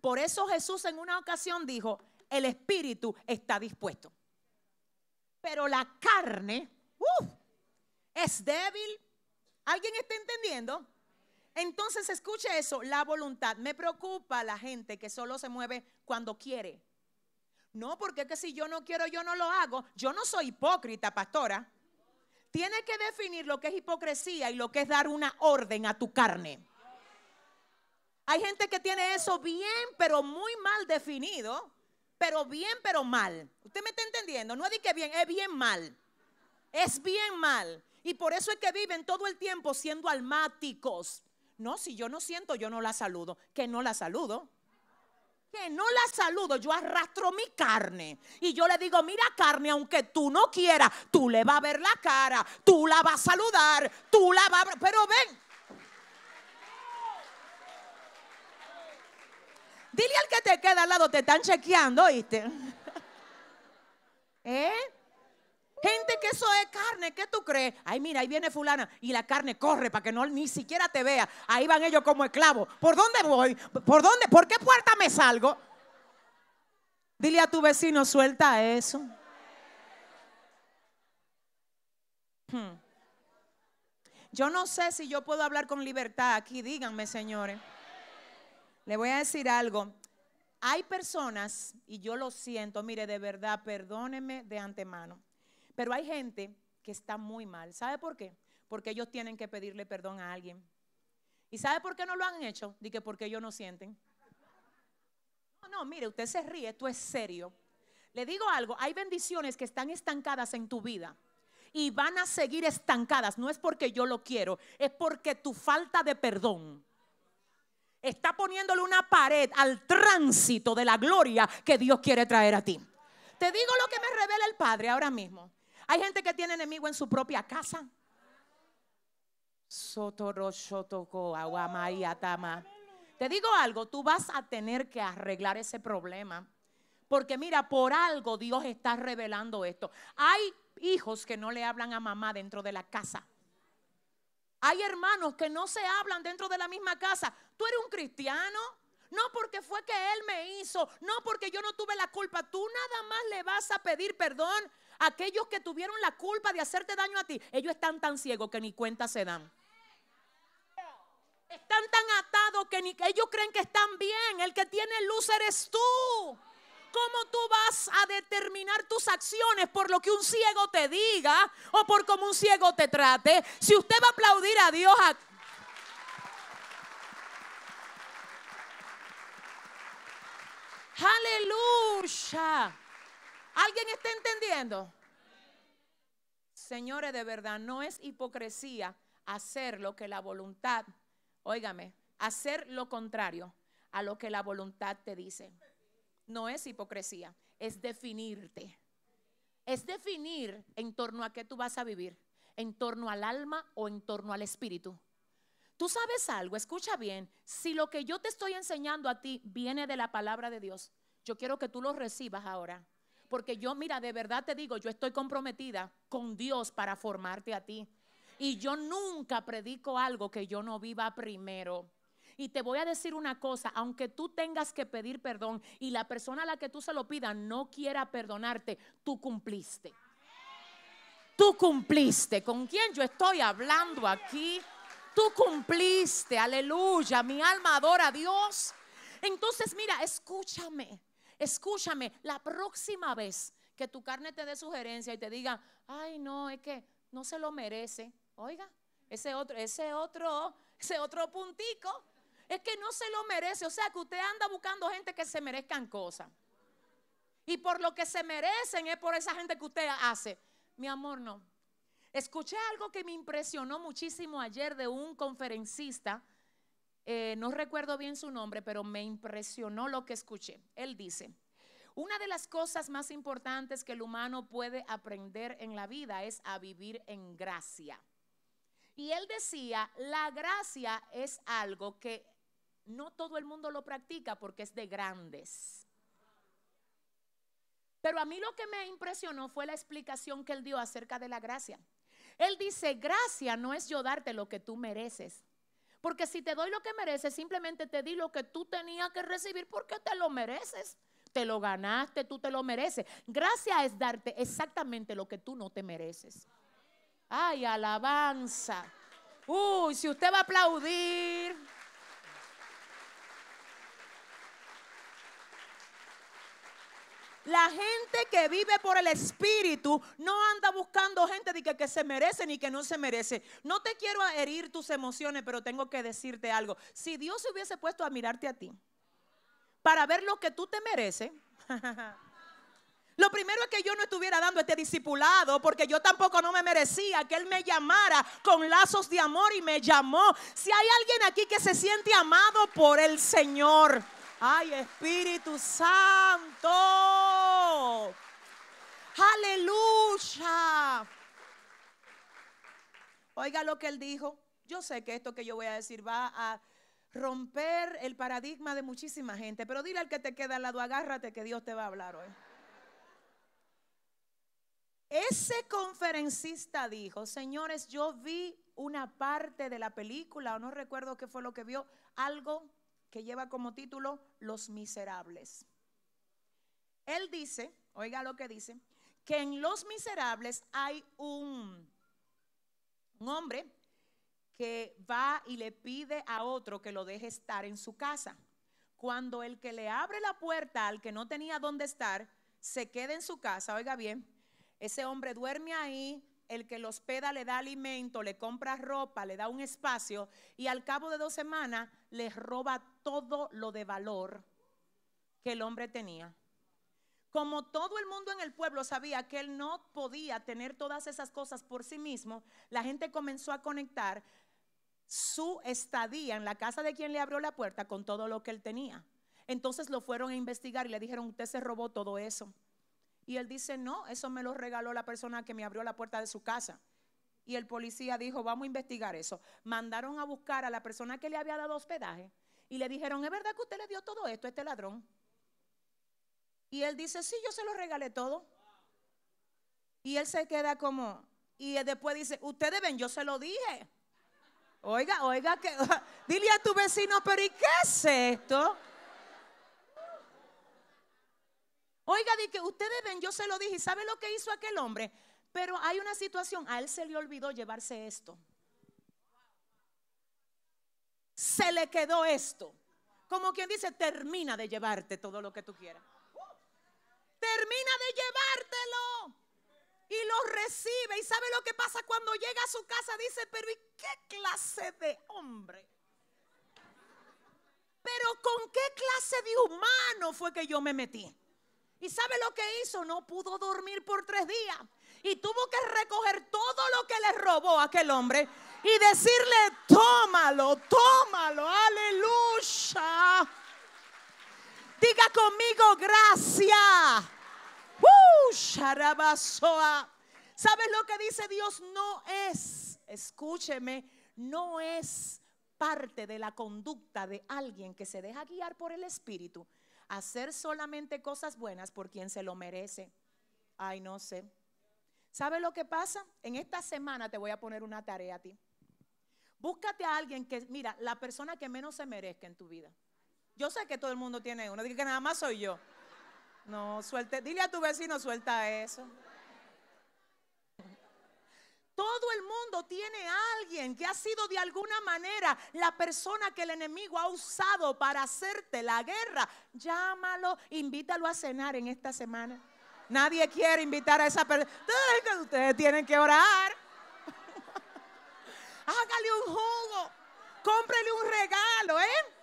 Por eso Jesús en una ocasión dijo, el espíritu está dispuesto, pero la carne es débil. ¿Alguien está entendiendo? Entonces escuche eso, la voluntad. Me preocupa la gente que solo se mueve cuando quiere. No, porque es que si yo no quiero, yo no lo hago. Yo no soy hipócrita, pastora. Tiene que definir lo que es hipocresía y lo que es dar una orden a tu carne. Hay gente que tiene eso bien, pero muy mal definido. Pero bien, pero mal. ¿Usted me está entendiendo? No es de que bien, es bien mal. Es bien mal. Y por eso es que viven todo el tiempo siendo almáticos. No, si yo no siento, yo no la saludo. Que no la saludo. Que no la saludo. Yo arrastro mi carne. Y yo le digo, mira carne, aunque tú no quieras, tú le vas a ver la cara, tú la vas a saludar, tú la vas a... Pero ven, Dile al que te queda al lado, te están chequeando, ¿oíste? (laughs) ¿Eh? Gente que eso es carne, ¿qué tú crees? Ay, mira, ahí viene fulana y la carne corre para que no ni siquiera te vea. Ahí van ellos como esclavos. ¿Por dónde voy? ¿Por dónde? ¿Por qué puerta me salgo? Dile a tu vecino, suelta eso. Hmm. Yo no sé si yo puedo hablar con libertad aquí, díganme, señores. Le voy a decir algo. Hay personas, y yo lo siento, mire, de verdad, perdóneme de antemano. Pero hay gente que está muy mal. ¿Sabe por qué? Porque ellos tienen que pedirle perdón a alguien. ¿Y sabe por qué no lo han hecho? Dice porque ellos no sienten. No, no, mire, usted se ríe, tú es serio. Le digo algo, hay bendiciones que están estancadas en tu vida y van a seguir estancadas. No es porque yo lo quiero, es porque tu falta de perdón está poniéndole una pared al tránsito de la gloria que Dios quiere traer a ti. Te digo lo que me revela el Padre ahora mismo. Hay gente que tiene enemigo en su propia casa. Te digo algo, tú vas a tener que arreglar ese problema. Porque mira, por algo Dios está revelando esto. Hay hijos que no le hablan a mamá dentro de la casa. Hay hermanos que no se hablan dentro de la misma casa. Tú eres un cristiano. No porque fue que él me hizo, no porque yo no tuve la culpa. Tú nada más le vas a pedir perdón aquellos que tuvieron la culpa de hacerte daño a ti, ellos están tan ciegos que ni cuenta se dan. Están tan atados que ni, ellos creen que están bien. El que tiene luz eres tú. ¿Cómo tú vas a determinar tus acciones por lo que un ciego te diga o por cómo un ciego te trate? Si usted va a aplaudir a Dios, Aleluya. ¿Alguien está entendiendo? Señores, de verdad, no es hipocresía hacer lo que la voluntad, óigame, hacer lo contrario a lo que la voluntad te dice. No es hipocresía, es definirte. Es definir en torno a qué tú vas a vivir, en torno al alma o en torno al espíritu. Tú sabes algo, escucha bien, si lo que yo te estoy enseñando a ti viene de la palabra de Dios, yo quiero que tú lo recibas ahora. Porque yo, mira, de verdad te digo, yo estoy comprometida con Dios para formarte a ti. Y yo nunca predico algo que yo no viva primero. Y te voy a decir una cosa, aunque tú tengas que pedir perdón y la persona a la que tú se lo pidas no quiera perdonarte, tú cumpliste. Tú cumpliste. ¿Con quién yo estoy hablando aquí? Tú cumpliste. Aleluya. Mi alma adora a Dios. Entonces, mira, escúchame. Escúchame, la próxima vez que tu carne te dé sugerencia y te diga, ay, no, es que no se lo merece. Oiga, ese otro, ese otro, (laughs) ese otro puntico, es que no se lo merece. O sea, que usted anda buscando gente que se merezcan cosas. Y por lo que se merecen es por esa gente que usted hace. Mi amor, no. Escuché algo que me impresionó muchísimo ayer de un conferencista eh, no recuerdo bien su nombre, pero me impresionó lo que escuché. Él dice, una de las cosas más importantes que el humano puede aprender en la vida es a vivir en gracia. Y él decía, la gracia es algo que no todo el mundo lo practica porque es de grandes. Pero a mí lo que me impresionó fue la explicación que él dio acerca de la gracia. Él dice, gracia no es yo darte lo que tú mereces. Porque si te doy lo que mereces, simplemente te di lo que tú tenías que recibir porque te lo mereces. Te lo ganaste, tú te lo mereces. Gracias es darte exactamente lo que tú no te mereces. Ay, alabanza. Uy, si usted va a aplaudir. La gente que vive por el Espíritu no anda buscando gente de que, se merece ni que no se merece. No te quiero herir tus emociones, pero tengo que decirte algo. Si Dios se hubiese puesto a mirarte a ti para ver lo que tú te mereces. (laughs) Lo primero es que yo no estuviera dando este discipulado porque yo tampoco no me merecía que Él me llamara con lazos de amor y me llamó. Si hay alguien aquí que se siente amado por el Señor, Ay, Espíritu Santo. Aleluya. Oiga lo que él dijo. Yo sé que esto que yo voy a decir va a romper el paradigma de muchísima gente, pero dile al que te queda al lado, agárrate que Dios te va a hablar hoy. Ese conferencista dijo, señores, yo vi una parte de la película, o no recuerdo qué fue lo que vio, algo que lleva como título Los Miserables. Él dice, oiga lo que dice, que en Los Miserables hay un, hombre que va y le pide a otro que lo deje estar en su casa. Cuando el que le abre la puerta al que no tenía dónde estar, se queda en su casa, oiga bien, ese hombre duerme ahí, el que lo hospeda le da alimento, le compra ropa, le da un espacio y al cabo de dos semanas les roba todo lo de valor que el hombre tenía. Como todo el mundo en el pueblo sabía que él no podía tener todas esas cosas por sí mismo, la gente comenzó a conectar su estadía en la casa de quien le abrió la puerta con todo lo que él tenía. Entonces lo fueron a investigar y le dijeron, usted se robó todo eso. Y él dice, no, eso me lo regaló la persona que me abrió la puerta de su casa. Y el policía dijo, vamos a investigar eso. Mandaron a buscar a la persona que le había dado hospedaje y le dijeron, ¿es verdad que usted le dio todo esto a este ladrón? Y él dice, sí, yo se lo regalé todo. Y él se queda como, y después dice, ustedes ven, yo se lo dije. Oiga, oiga, que, (laughs) dile a tu vecino, pero ¿y qué es esto? Oiga, de que ustedes ven, yo se lo dije, ¿sabe lo que hizo aquel hombre? Pero hay una situación, a él se le olvidó llevarse esto. Se le quedó esto. Como quien dice, termina de llevarte todo lo que tú quieras. Termina de llevártelo. Y lo recibe. ¿Y sabe lo que pasa cuando llega a su casa? Dice, pero ¿y qué clase de hombre? Pero ¿con qué clase de humano fue que yo me metí? ¿Y sabe lo que hizo? No pudo dormir por tres días. Y tuvo que recoger todo lo que le robó a aquel hombre y decirle, tómalo, tómalo, aleluya. Diga conmigo, gracias. Uh, ¿Sabes lo que dice Dios? No es, escúcheme, no es parte de la conducta de alguien que se deja guiar por el Espíritu hacer solamente cosas buenas por quien se lo merece. Ay, no sé. ¿Sabe lo que pasa? En esta semana te voy a poner una tarea a ti. Búscate a alguien que, mira, la persona que menos se merezca en tu vida. Yo sé que todo el mundo tiene uno, de que nada más soy yo. No, suelte, dile a tu vecino, suelta eso. Todo el mundo tiene alguien que ha sido de alguna manera la persona que el enemigo ha usado para hacerte la guerra. Llámalo, invítalo a cenar en esta semana. Nadie quiere invitar a esa persona. Ustedes tienen que orar. (laughs) Hágale un jugo. Cómprele un regalo, ¿eh?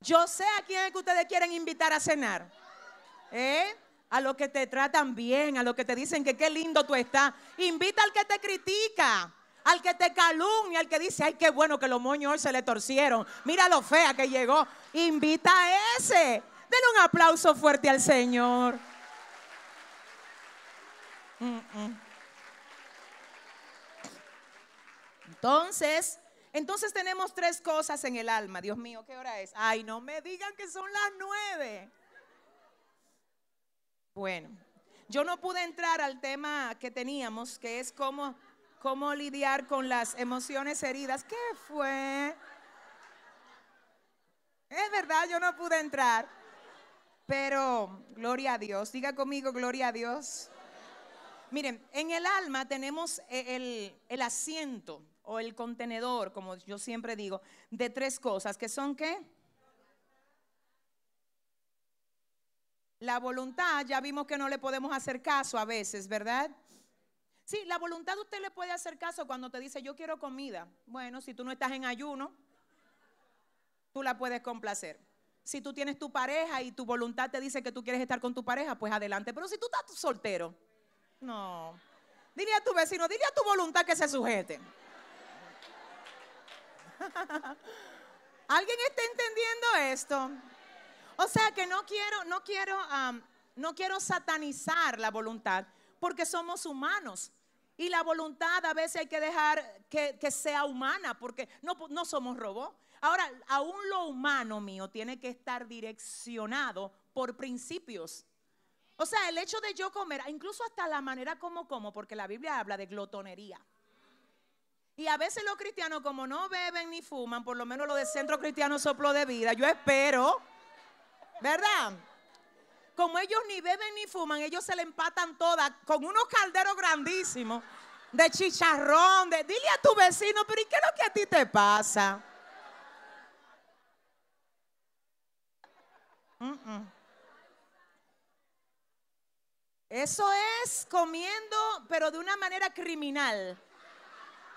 Yo sé a quién es que ustedes quieren invitar a cenar. ¿Eh? a los que te tratan bien, a los que te dicen que qué lindo tú estás. Invita al que te critica, al que te calumnia, al que dice, ay, qué bueno que los moños hoy se le torcieron. Mira lo fea que llegó. Invita a ese. Denle un aplauso fuerte al Señor. Entonces, entonces tenemos tres cosas en el alma. Dios mío, ¿qué hora es? Ay, no me digan que son las nueve. Bueno, yo no pude entrar al tema que teníamos, que es cómo, lidiar con las emociones heridas. ¿Qué fue? Es verdad, yo no pude entrar, pero gloria a Dios. Diga conmigo, gloria a Dios. Miren, en el alma tenemos eh, el, el asiento o el contenedor, como yo siempre digo, de tres cosas, que son qué? La voluntad, ya vimos que no le podemos hacer caso a veces, ¿verdad? Sí, la voluntad usted le puede hacer caso cuando te dice, yo quiero comida. Bueno, si tú no estás en ayuno, tú la puedes complacer. Si tú tienes tu pareja y tu voluntad te dice que tú quieres estar con tu pareja, pues adelante. Pero si tú estás soltero, no. Dile a tu vecino, dile a tu voluntad que se sujete. (laughs) ¿Alguien está entendiendo esto? O sea que no quiero, no quiero, no quiero satanizar la voluntad porque somos humanos. Y la voluntad a veces hay que dejar que, sea humana porque no, no somos robots. Ahora, aún lo humano mío tiene que estar direccionado por principios. O sea, el hecho de yo comer, incluso hasta la manera como como, porque la Biblia habla de glotonería. Y a veces los cristianos, como no beben ni fuman, por lo menos lo de Centro Cristiano Soplo de Vida, yo espero ¿Verdad? Como ellos ni beben ni fuman, ellos se le empatan todas con unos calderos grandísimos de chicharrón. De, dile a tu vecino, pero ¿y qué es lo que a ti te pasa? Eso es comiendo, pero de una manera criminal.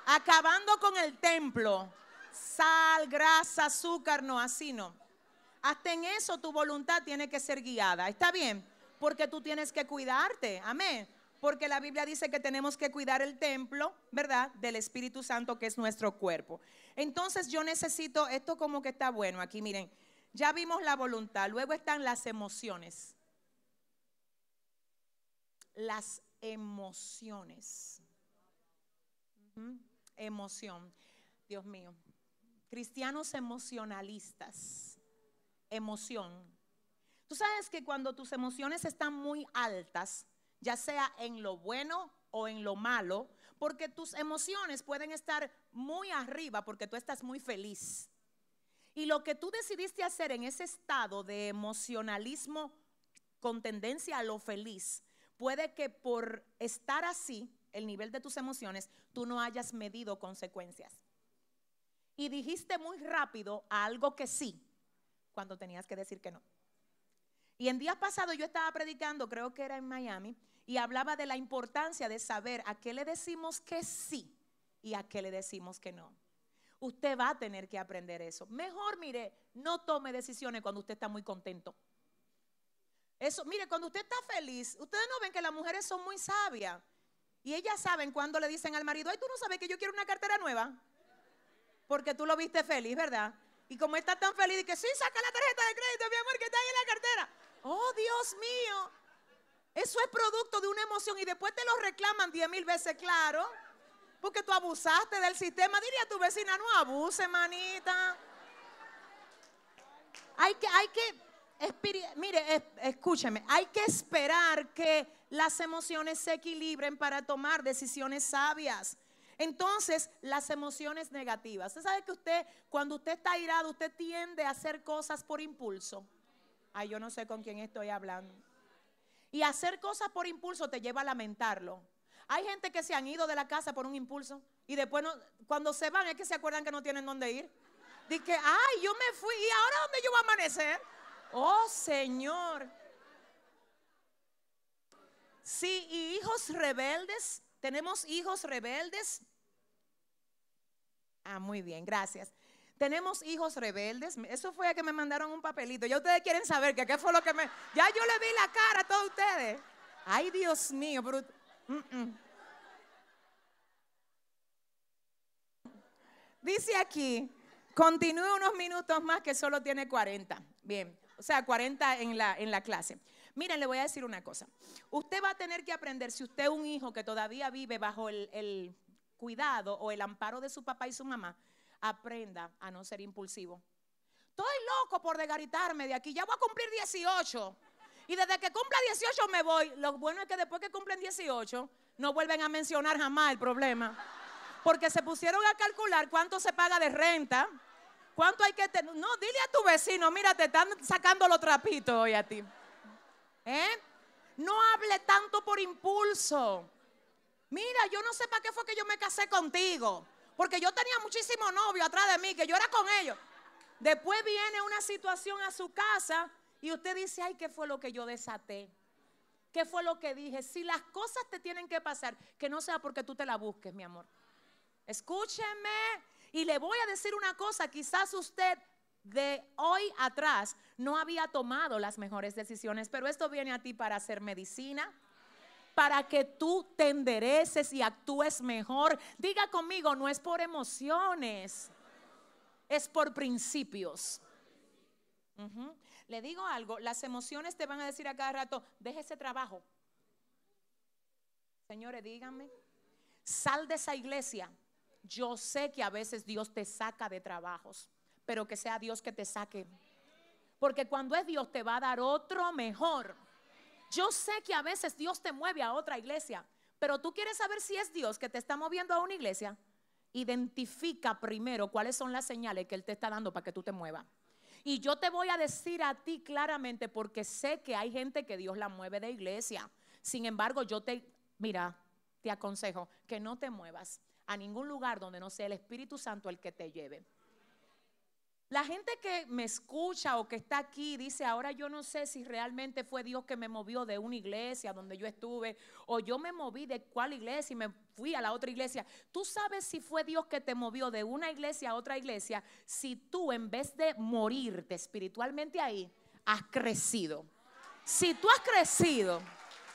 Acabando con el templo. Sal, grasa, azúcar, no, así no. Hasta en eso tu voluntad tiene que ser guiada. ¿Está bien? Porque tú tienes que cuidarte. Amén. Porque la Biblia dice que tenemos que cuidar el templo, ¿verdad? Del Espíritu Santo que es nuestro cuerpo. Entonces yo necesito, esto como que está bueno aquí, miren, ya vimos la voluntad, luego están las emociones. Las emociones. Emoción. Dios mío. Cristianos emocionalistas emoción. Tú sabes que cuando tus emociones están muy altas, ya sea en lo bueno o en lo malo, porque tus emociones pueden estar muy arriba porque tú estás muy feliz. Y lo que tú decidiste hacer en ese estado de emocionalismo con tendencia a lo feliz, puede que por estar así, el nivel de tus emociones, tú no hayas medido consecuencias. Y dijiste muy rápido a algo que sí, cuando tenías que decir que no. Y en días pasados yo estaba predicando, creo que era en Miami, y hablaba de la importancia de saber a qué le decimos que sí y a qué le decimos que no. Usted va a tener que aprender eso. Mejor, mire, no tome decisiones cuando usted está muy contento. Eso, mire, cuando usted está feliz, ustedes no ven que las mujeres son muy sabias. Y ellas saben cuando le dicen al marido, ay, tú no sabes que yo quiero una cartera nueva. Porque tú lo viste feliz, ¿verdad? Y como está tan feliz, y que sí, saca la tarjeta de crédito, mi amor, que está ahí en la cartera. Oh, Dios mío. Eso es producto de una emoción y después te lo reclaman diez mil veces, claro. Porque tú abusaste del sistema. Diría a tu vecina, no abuse, manita. Hay que, hay que, mire, escúcheme, hay que esperar que las emociones se equilibren para tomar decisiones sabias. Entonces, las emociones negativas. Usted sabe que usted, cuando usted está irado, usted tiende a hacer cosas por impulso. Ay, yo no sé con quién estoy hablando. Y hacer cosas por impulso te lleva a lamentarlo. Hay gente que se han ido de la casa por un impulso y después no, cuando se van es que se acuerdan que no tienen dónde ir. Dice que, ay, yo me fui y ahora dónde yo voy a amanecer. Oh, Señor. Sí, y hijos rebeldes ¿Tenemos hijos rebeldes? Ah, muy bien, gracias. Tenemos hijos rebeldes. Eso fue a que me mandaron un papelito. Ya ustedes quieren saber que qué fue lo que me. Ya yo le vi la cara a todos ustedes. Ay, Dios mío, bruto. Dice aquí, continúe unos minutos más que solo tiene 40. Bien, o sea, 40 en la, en la clase. Miren, le voy a decir una cosa. Usted va a tener que aprender, si usted es un hijo que todavía vive bajo el, cuidado o el amparo de su papá y su mamá, aprenda a no ser impulsivo. Estoy loco por degaritarme de aquí. Ya voy a cumplir 18. Y desde que cumpla 18 me voy. Lo bueno es que después que cumplen 18, no vuelven a mencionar jamás el problema. Porque se pusieron a calcular cuánto se paga de renta, cuánto hay que tener. No, dile a tu vecino, mira, te están sacando los trapitos hoy a ti. ¿Eh? No hable tanto por impulso. Mira, yo no sé para qué fue que yo me casé contigo. Porque yo tenía muchísimos novios atrás de mí, que yo era con ellos. Después viene una situación a su casa y usted dice, ay, ¿qué fue lo que yo desaté? ¿Qué fue lo que dije? Si las cosas te tienen que pasar, que no sea porque tú te la busques, mi amor. Escúcheme y le voy a decir una cosa, quizás usted de hoy atrás no había tomado las mejores decisiones, pero esto viene a ti para hacer medicina, para que tú te endereces y actúes mejor. Diga conmigo, no es por emociones, es por principios. Le digo algo, las emociones te van a decir a cada rato, deje ese trabajo. Señores, díganme, sal de esa iglesia. Yo sé que a veces Dios te saca de trabajos pero que sea Dios que te saque. Porque cuando es Dios te va a dar otro mejor. Yo sé que a veces Dios te mueve a otra iglesia, pero tú quieres saber si es Dios que te está moviendo a una iglesia. Identifica primero cuáles son las señales que Él te está dando para que tú te muevas. Y yo te voy a decir a ti claramente porque sé que hay gente que Dios la mueve de iglesia. Sin embargo, yo te, mira, te aconsejo que no te muevas a ningún lugar donde no sea el Espíritu Santo el que te lleve. La gente que me escucha o que está aquí dice, ahora yo no sé si realmente fue Dios que me movió de una iglesia donde yo estuve, o yo me moví de cuál iglesia y me fui a la otra iglesia. Tú sabes si fue Dios que te movió de una iglesia a otra iglesia, si tú en vez de morirte espiritualmente ahí, has crecido. Si tú has crecido,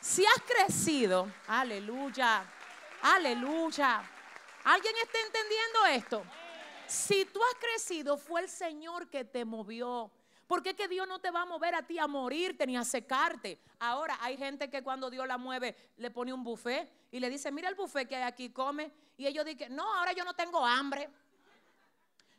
si has crecido, aleluya, aleluya. ¿Alguien está entendiendo esto? Si tú has crecido, fue el Señor que te movió. ¿Por qué que Dios no te va a mover a ti a morirte ni a secarte? Ahora hay gente que cuando Dios la mueve le pone un buffet y le dice, mira el buffet que hay aquí, come. Y ellos dicen, no, ahora yo no tengo hambre.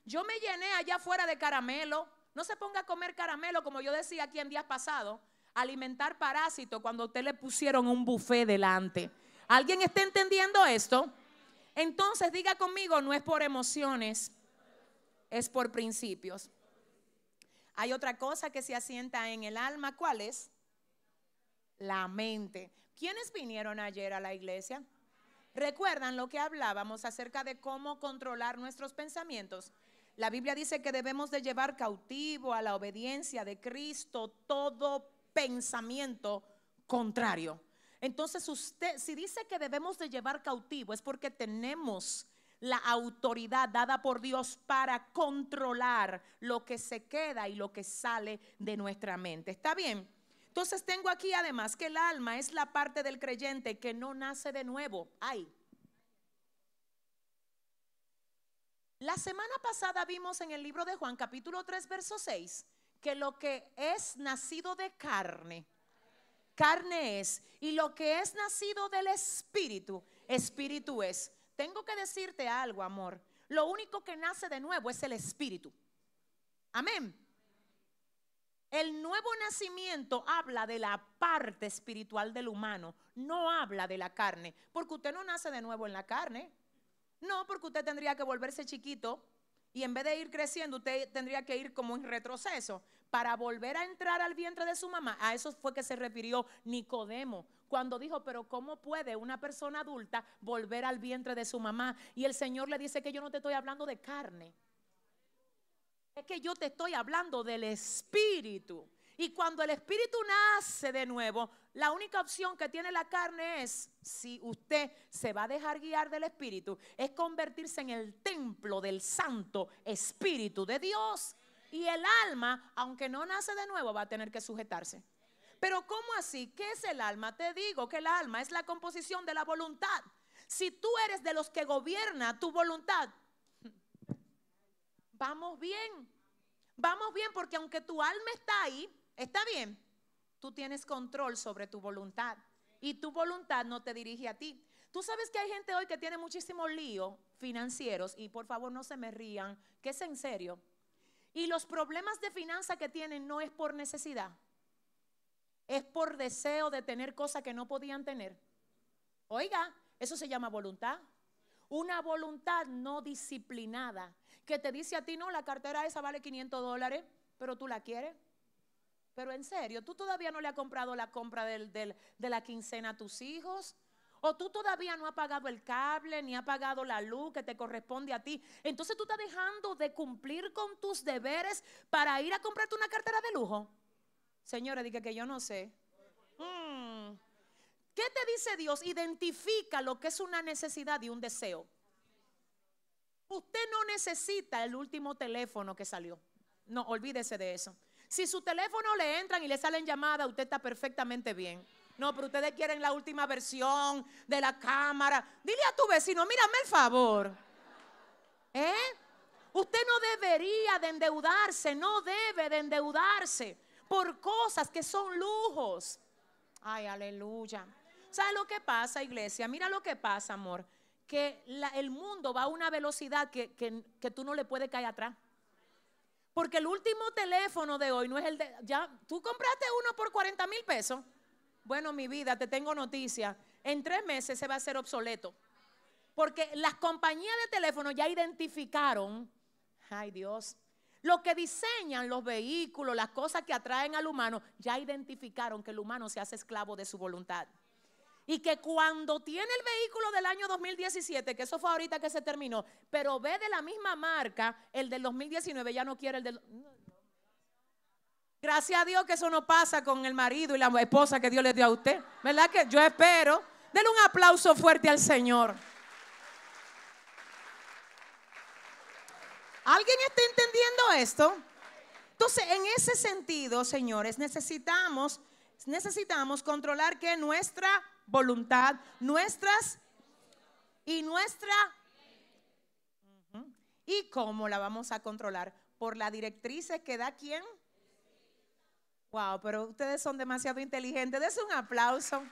Yo me llené allá afuera de caramelo. No se ponga a comer caramelo como yo decía aquí en días pasados. Alimentar parásitos cuando usted le pusieron un buffet delante. ¿Alguien está entendiendo esto? Entonces diga conmigo, no es por emociones es por principios. Hay otra cosa que se asienta en el alma, ¿cuál es? La mente. ¿Quiénes vinieron ayer a la iglesia? ¿Recuerdan lo que hablábamos acerca de cómo controlar nuestros pensamientos? La Biblia dice que debemos de llevar cautivo a la obediencia de Cristo todo pensamiento contrario. Entonces usted, si dice que debemos de llevar cautivo, es porque tenemos la autoridad dada por Dios para controlar lo que se queda y lo que sale de nuestra mente. ¿Está bien? Entonces tengo aquí además que el alma es la parte del creyente que no nace de nuevo. Ay. La semana pasada vimos en el libro de Juan capítulo 3 verso 6 que lo que es nacido de carne, carne es, y lo que es nacido del espíritu, espíritu es. Tengo que decirte algo, amor. Lo único que nace de nuevo es el espíritu. Amén. El nuevo nacimiento habla de la parte espiritual del humano, no habla de la carne, porque usted no nace de nuevo en la carne. No, porque usted tendría que volverse chiquito y en vez de ir creciendo, usted tendría que ir como en retroceso para volver a entrar al vientre de su mamá. A eso fue que se refirió Nicodemo cuando dijo, pero ¿cómo puede una persona adulta volver al vientre de su mamá? Y el Señor le dice que yo no te estoy hablando de carne. Es que yo te estoy hablando del espíritu. Y cuando el espíritu nace de nuevo, la única opción que tiene la carne es, si usted se va a dejar guiar del espíritu, es convertirse en el templo del santo espíritu de Dios. Y el alma, aunque no nace de nuevo, va a tener que sujetarse. Pero ¿cómo así? ¿Qué es el alma? Te digo que el alma es la composición de la voluntad. Si tú eres de los que gobierna tu voluntad, (laughs) vamos bien. Vamos bien porque aunque tu alma está ahí, está bien, tú tienes control sobre tu voluntad y tu voluntad no te dirige a ti. Tú sabes que hay gente hoy que tiene muchísimos líos financieros y por favor no se me rían, que es en serio. Y los problemas de finanza que tienen no es por necesidad, es por deseo de tener cosas que no podían tener. Oiga, eso se llama voluntad. Una voluntad no disciplinada que te dice a ti, no, la cartera esa vale 500 dólares, pero tú la quieres. Pero en serio, tú todavía no le has comprado la compra de la quincena a tus hijos. O tú todavía no has pagado el cable, ni has pagado la luz que te corresponde a ti. Entonces tú estás dejando de cumplir con tus deberes para ir a comprarte una cartera de lujo. Señora, dije que yo no sé. Mm. ¿Qué te dice Dios? Identifica lo que es una necesidad y un deseo. Usted no necesita el último teléfono que salió. No, olvídese de eso. Si su teléfono le entran y le salen llamadas, usted está perfectamente bien. No, pero ustedes quieren la última versión de la cámara. Dile a tu vecino, mírame el favor. ¿Eh? Usted no debería de endeudarse, no debe de endeudarse por cosas que son lujos. Ay, aleluya. ¿Sabes lo que pasa, iglesia? Mira lo que pasa, amor. Que el mundo va a una velocidad que, tú no le puedes caer atrás. Porque el último teléfono de hoy no es el de... Ya, tú compraste uno por 40 mil pesos. Bueno, mi vida, te tengo noticia. En tres meses se va a ser obsoleto. Porque las compañías de teléfono ya identificaron, ay Dios, lo que diseñan los vehículos, las cosas que atraen al humano, ya identificaron que el humano se hace esclavo de su voluntad. Y que cuando tiene el vehículo del año 2017, que eso fue ahorita que se terminó, pero ve de la misma marca, el del 2019 ya no quiere el del... Gracias a Dios que eso no pasa con el marido y la esposa que Dios le dio a usted. ¿Verdad que yo espero? Denle un aplauso fuerte al Señor. ¿Alguien está entendiendo esto? Entonces, en ese sentido, señores, necesitamos, necesitamos controlar que nuestra voluntad, nuestras y nuestra y cómo la vamos a controlar por la directriz que da quién. Wow, pero ustedes son demasiado inteligentes. ¿Es un aplauso.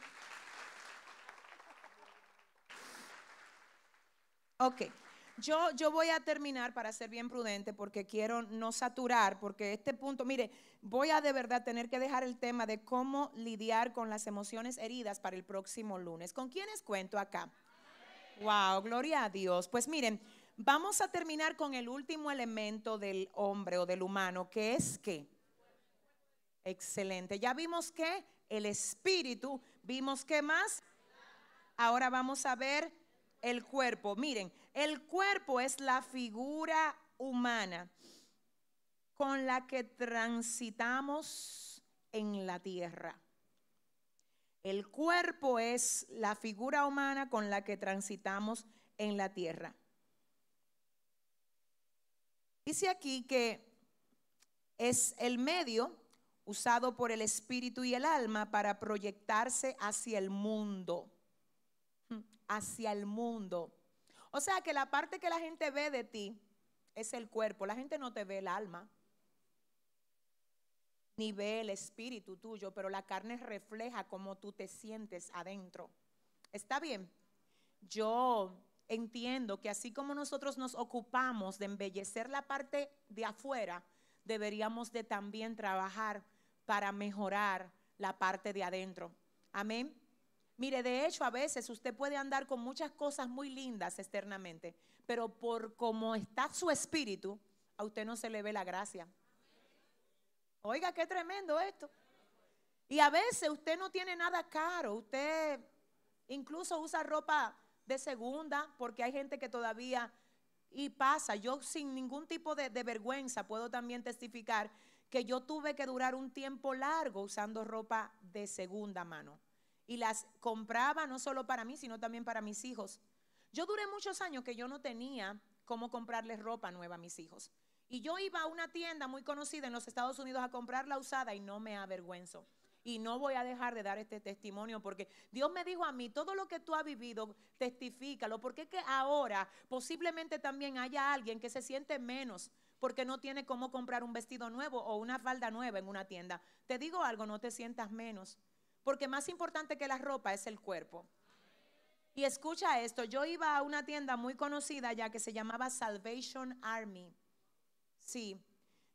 Ok. Yo, yo voy a terminar para ser bien prudente porque quiero no saturar, porque este punto, mire, voy a de verdad tener que dejar el tema de cómo lidiar con las emociones heridas para el próximo lunes. ¿Con quiénes cuento acá? Wow, gloria a Dios. Pues miren, vamos a terminar con el último elemento del hombre o del humano, que es qué? Excelente. Ya vimos que el espíritu, vimos qué más. Ahora vamos a ver el cuerpo. Miren, el cuerpo es la figura humana con la que transitamos en la tierra. El cuerpo es la figura humana con la que transitamos en la tierra. Dice aquí que es el medio usado por el espíritu y el alma para proyectarse hacia el mundo hacia el mundo. O sea que la parte que la gente ve de ti es el cuerpo, la gente no te ve el alma, ni ve el espíritu tuyo, pero la carne refleja cómo tú te sientes adentro. ¿Está bien? Yo entiendo que así como nosotros nos ocupamos de embellecer la parte de afuera, deberíamos de también trabajar para mejorar la parte de adentro. Amén. Mire, de hecho, a veces usted puede andar con muchas cosas muy lindas externamente, pero por cómo está su espíritu, a usted no se le ve la gracia. Oiga, qué tremendo esto. Y a veces usted no tiene nada caro, usted incluso usa ropa de segunda, porque hay gente que todavía, y pasa, yo sin ningún tipo de, de vergüenza puedo también testificar que yo tuve que durar un tiempo largo usando ropa de segunda mano y las compraba no solo para mí, sino también para mis hijos. Yo duré muchos años que yo no tenía cómo comprarles ropa nueva a mis hijos. Y yo iba a una tienda muy conocida en los Estados Unidos a comprar la usada y no me avergüenzo. Y no voy a dejar de dar este testimonio porque Dios me dijo a mí, todo lo que tú has vivido, testifícalo, porque es que ahora posiblemente también haya alguien que se siente menos porque no tiene cómo comprar un vestido nuevo o una falda nueva en una tienda. Te digo algo, no te sientas menos. Porque más importante que la ropa es el cuerpo. Y escucha esto, yo iba a una tienda muy conocida ya que se llamaba Salvation Army. Sí,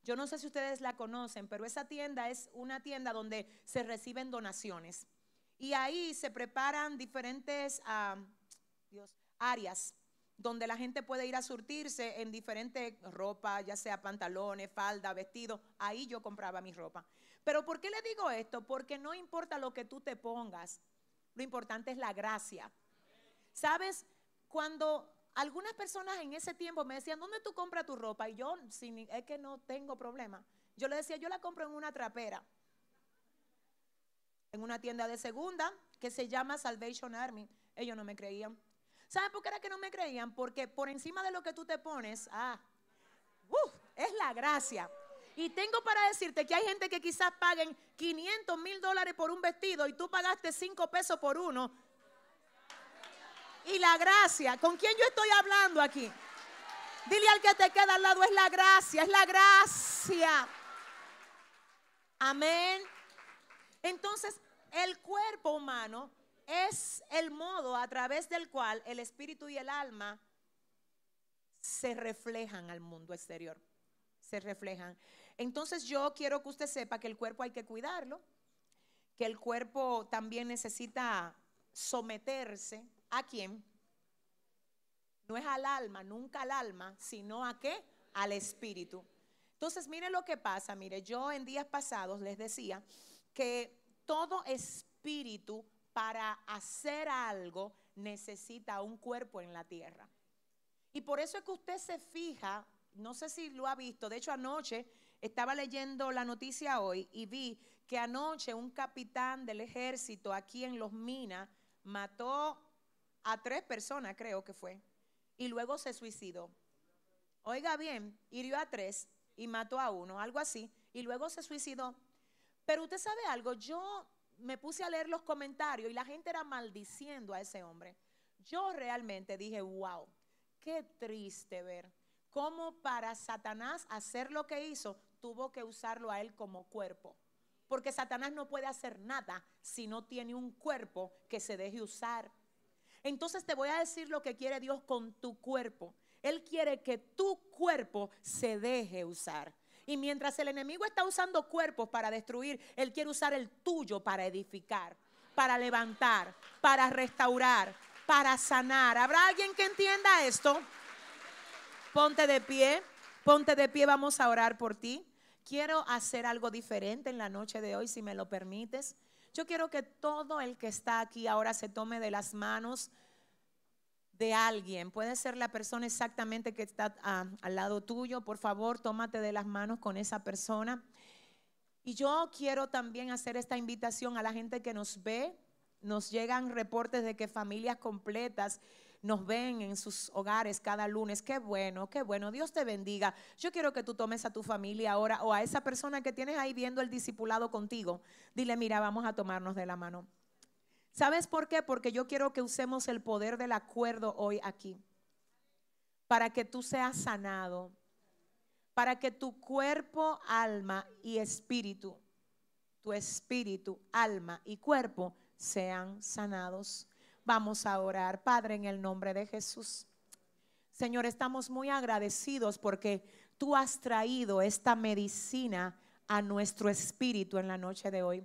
yo no sé si ustedes la conocen, pero esa tienda es una tienda donde se reciben donaciones. Y ahí se preparan diferentes áreas donde la gente puede ir a surtirse en diferentes ropa, ya sea pantalones, falda, vestido. Ahí yo compraba mi ropa. Pero ¿por qué le digo esto? Porque no importa lo que tú te pongas, lo importante es la gracia. ¿Sabes? Cuando algunas personas en ese tiempo me decían, ¿dónde tú compras tu ropa? Y yo, es que no tengo problema. Yo le decía, yo la compro en una trapera, en una tienda de segunda que se llama Salvation Army. Ellos no me creían. ¿Sabes por qué era que no me creían? Porque por encima de lo que tú te pones, ah, uf, ¡uh! es la gracia. Y tengo para decirte que hay gente que quizás paguen 500 mil dólares por un vestido y tú pagaste 5 pesos por uno. Y la gracia, ¿con quién yo estoy hablando aquí? Dile al que te queda al lado, es la gracia, es la gracia. Amén. Entonces, el cuerpo humano es el modo a través del cual el espíritu y el alma se reflejan al mundo exterior. Se reflejan. Entonces yo quiero que usted sepa que el cuerpo hay que cuidarlo, que el cuerpo también necesita someterse. ¿A quién? No es al alma, nunca al alma, sino a qué? Al espíritu. Entonces, mire lo que pasa, mire, yo en días pasados les decía que todo espíritu para hacer algo necesita un cuerpo en la tierra. Y por eso es que usted se fija, no sé si lo ha visto, de hecho anoche estaba leyendo la noticia hoy y vi que anoche un capitán del ejército aquí en Los Minas mató a tres personas, creo que fue, y luego se suicidó. Oiga bien, hirió a tres y mató a uno, algo así, y luego se suicidó. Pero usted sabe algo, yo me puse a leer los comentarios y la gente era maldiciendo a ese hombre. Yo realmente dije, wow, qué triste ver cómo para Satanás hacer lo que hizo, tuvo que usarlo a él como cuerpo. Porque Satanás no puede hacer nada si no tiene un cuerpo que se deje usar. Entonces te voy a decir lo que quiere Dios con tu cuerpo. Él quiere que tu cuerpo se deje usar. Y mientras el enemigo está usando cuerpos para destruir, Él quiere usar el tuyo para edificar, para levantar, para restaurar, para sanar. ¿Habrá alguien que entienda esto? Ponte de pie. Ponte de pie, vamos a orar por ti. Quiero hacer algo diferente en la noche de hoy, si me lo permites. Yo quiero que todo el que está aquí ahora se tome de las manos de alguien. Puede ser la persona exactamente que está ah, al lado tuyo. Por favor, tómate de las manos con esa persona. Y yo quiero también hacer esta invitación a la gente que nos ve. Nos llegan reportes de que familias completas nos ven en sus hogares cada lunes. Qué bueno, qué bueno. Dios te bendiga. Yo quiero que tú tomes a tu familia ahora o a esa persona que tienes ahí viendo el discipulado contigo. Dile, mira, vamos a tomarnos de la mano. ¿Sabes por qué? Porque yo quiero que usemos el poder del acuerdo hoy aquí. Para que tú seas sanado. Para que tu cuerpo, alma y espíritu, tu espíritu, alma y cuerpo sean sanados Vamos a orar, Padre, en el nombre de Jesús. Señor, estamos muy agradecidos porque tú has traído esta medicina a nuestro espíritu en la noche de hoy,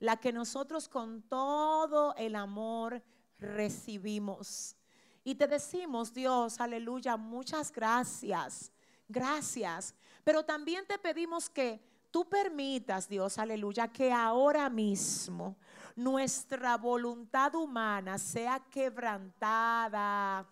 la que nosotros con todo el amor recibimos. Y te decimos, Dios, aleluya, muchas gracias, gracias. Pero también te pedimos que tú permitas, Dios, aleluya, que ahora mismo nuestra voluntad humana sea quebrantada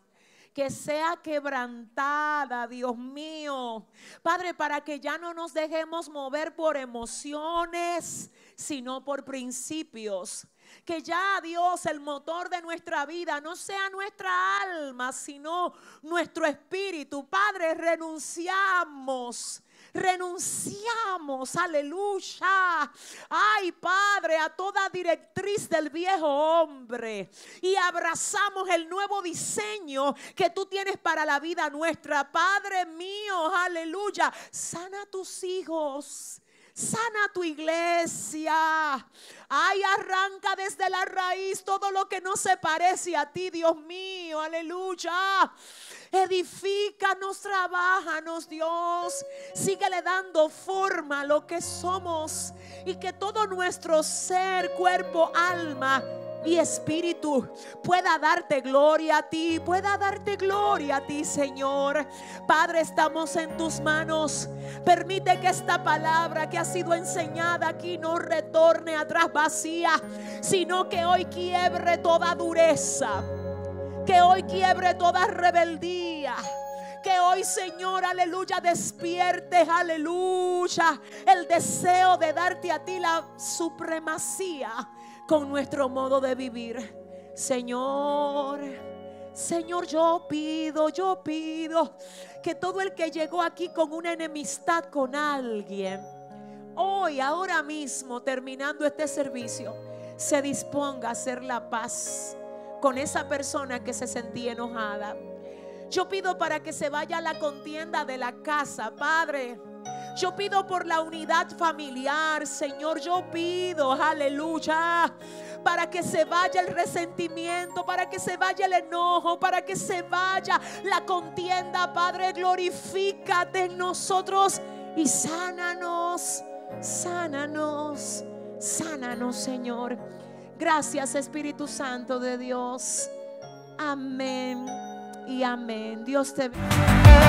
que sea quebrantada, Dios mío. Padre, para que ya no nos dejemos mover por emociones, sino por principios. Que ya Dios, el motor de nuestra vida, no sea nuestra alma, sino nuestro espíritu. Padre, renunciamos Renunciamos, aleluya. Ay, Padre, a toda directriz del viejo hombre. Y abrazamos el nuevo diseño que tú tienes para la vida nuestra. Padre mío, aleluya. Sana a tus hijos. Sana tu iglesia. Ay, arranca desde la raíz todo lo que no se parece a ti, Dios mío. Aleluya. Edifícanos, trabajanos, Dios. Síguele dando forma a lo que somos y que todo nuestro ser, cuerpo, alma, y espíritu pueda darte gloria a ti, pueda darte gloria a ti, Señor. Padre, estamos en tus manos. Permite que esta palabra que ha sido enseñada aquí no retorne atrás vacía, sino que hoy quiebre toda dureza, que hoy quiebre toda rebeldía que hoy, Señor, aleluya, despiertes, aleluya, el deseo de darte a ti la supremacía con nuestro modo de vivir. Señor, Señor, yo pido, yo pido que todo el que llegó aquí con una enemistad con alguien, hoy, ahora mismo, terminando este servicio, se disponga a hacer la paz con esa persona que se sentía enojada. Yo pido para que se vaya a la contienda de la casa, Padre. Yo pido por la unidad familiar, Señor. Yo pido, aleluya, para que se vaya el resentimiento, para que se vaya el enojo, para que se vaya la contienda. Padre, glorifícate en nosotros y sánanos, sánanos, sánanos, Señor. Gracias, Espíritu Santo de Dios. Amén y amén. Dios te bendiga.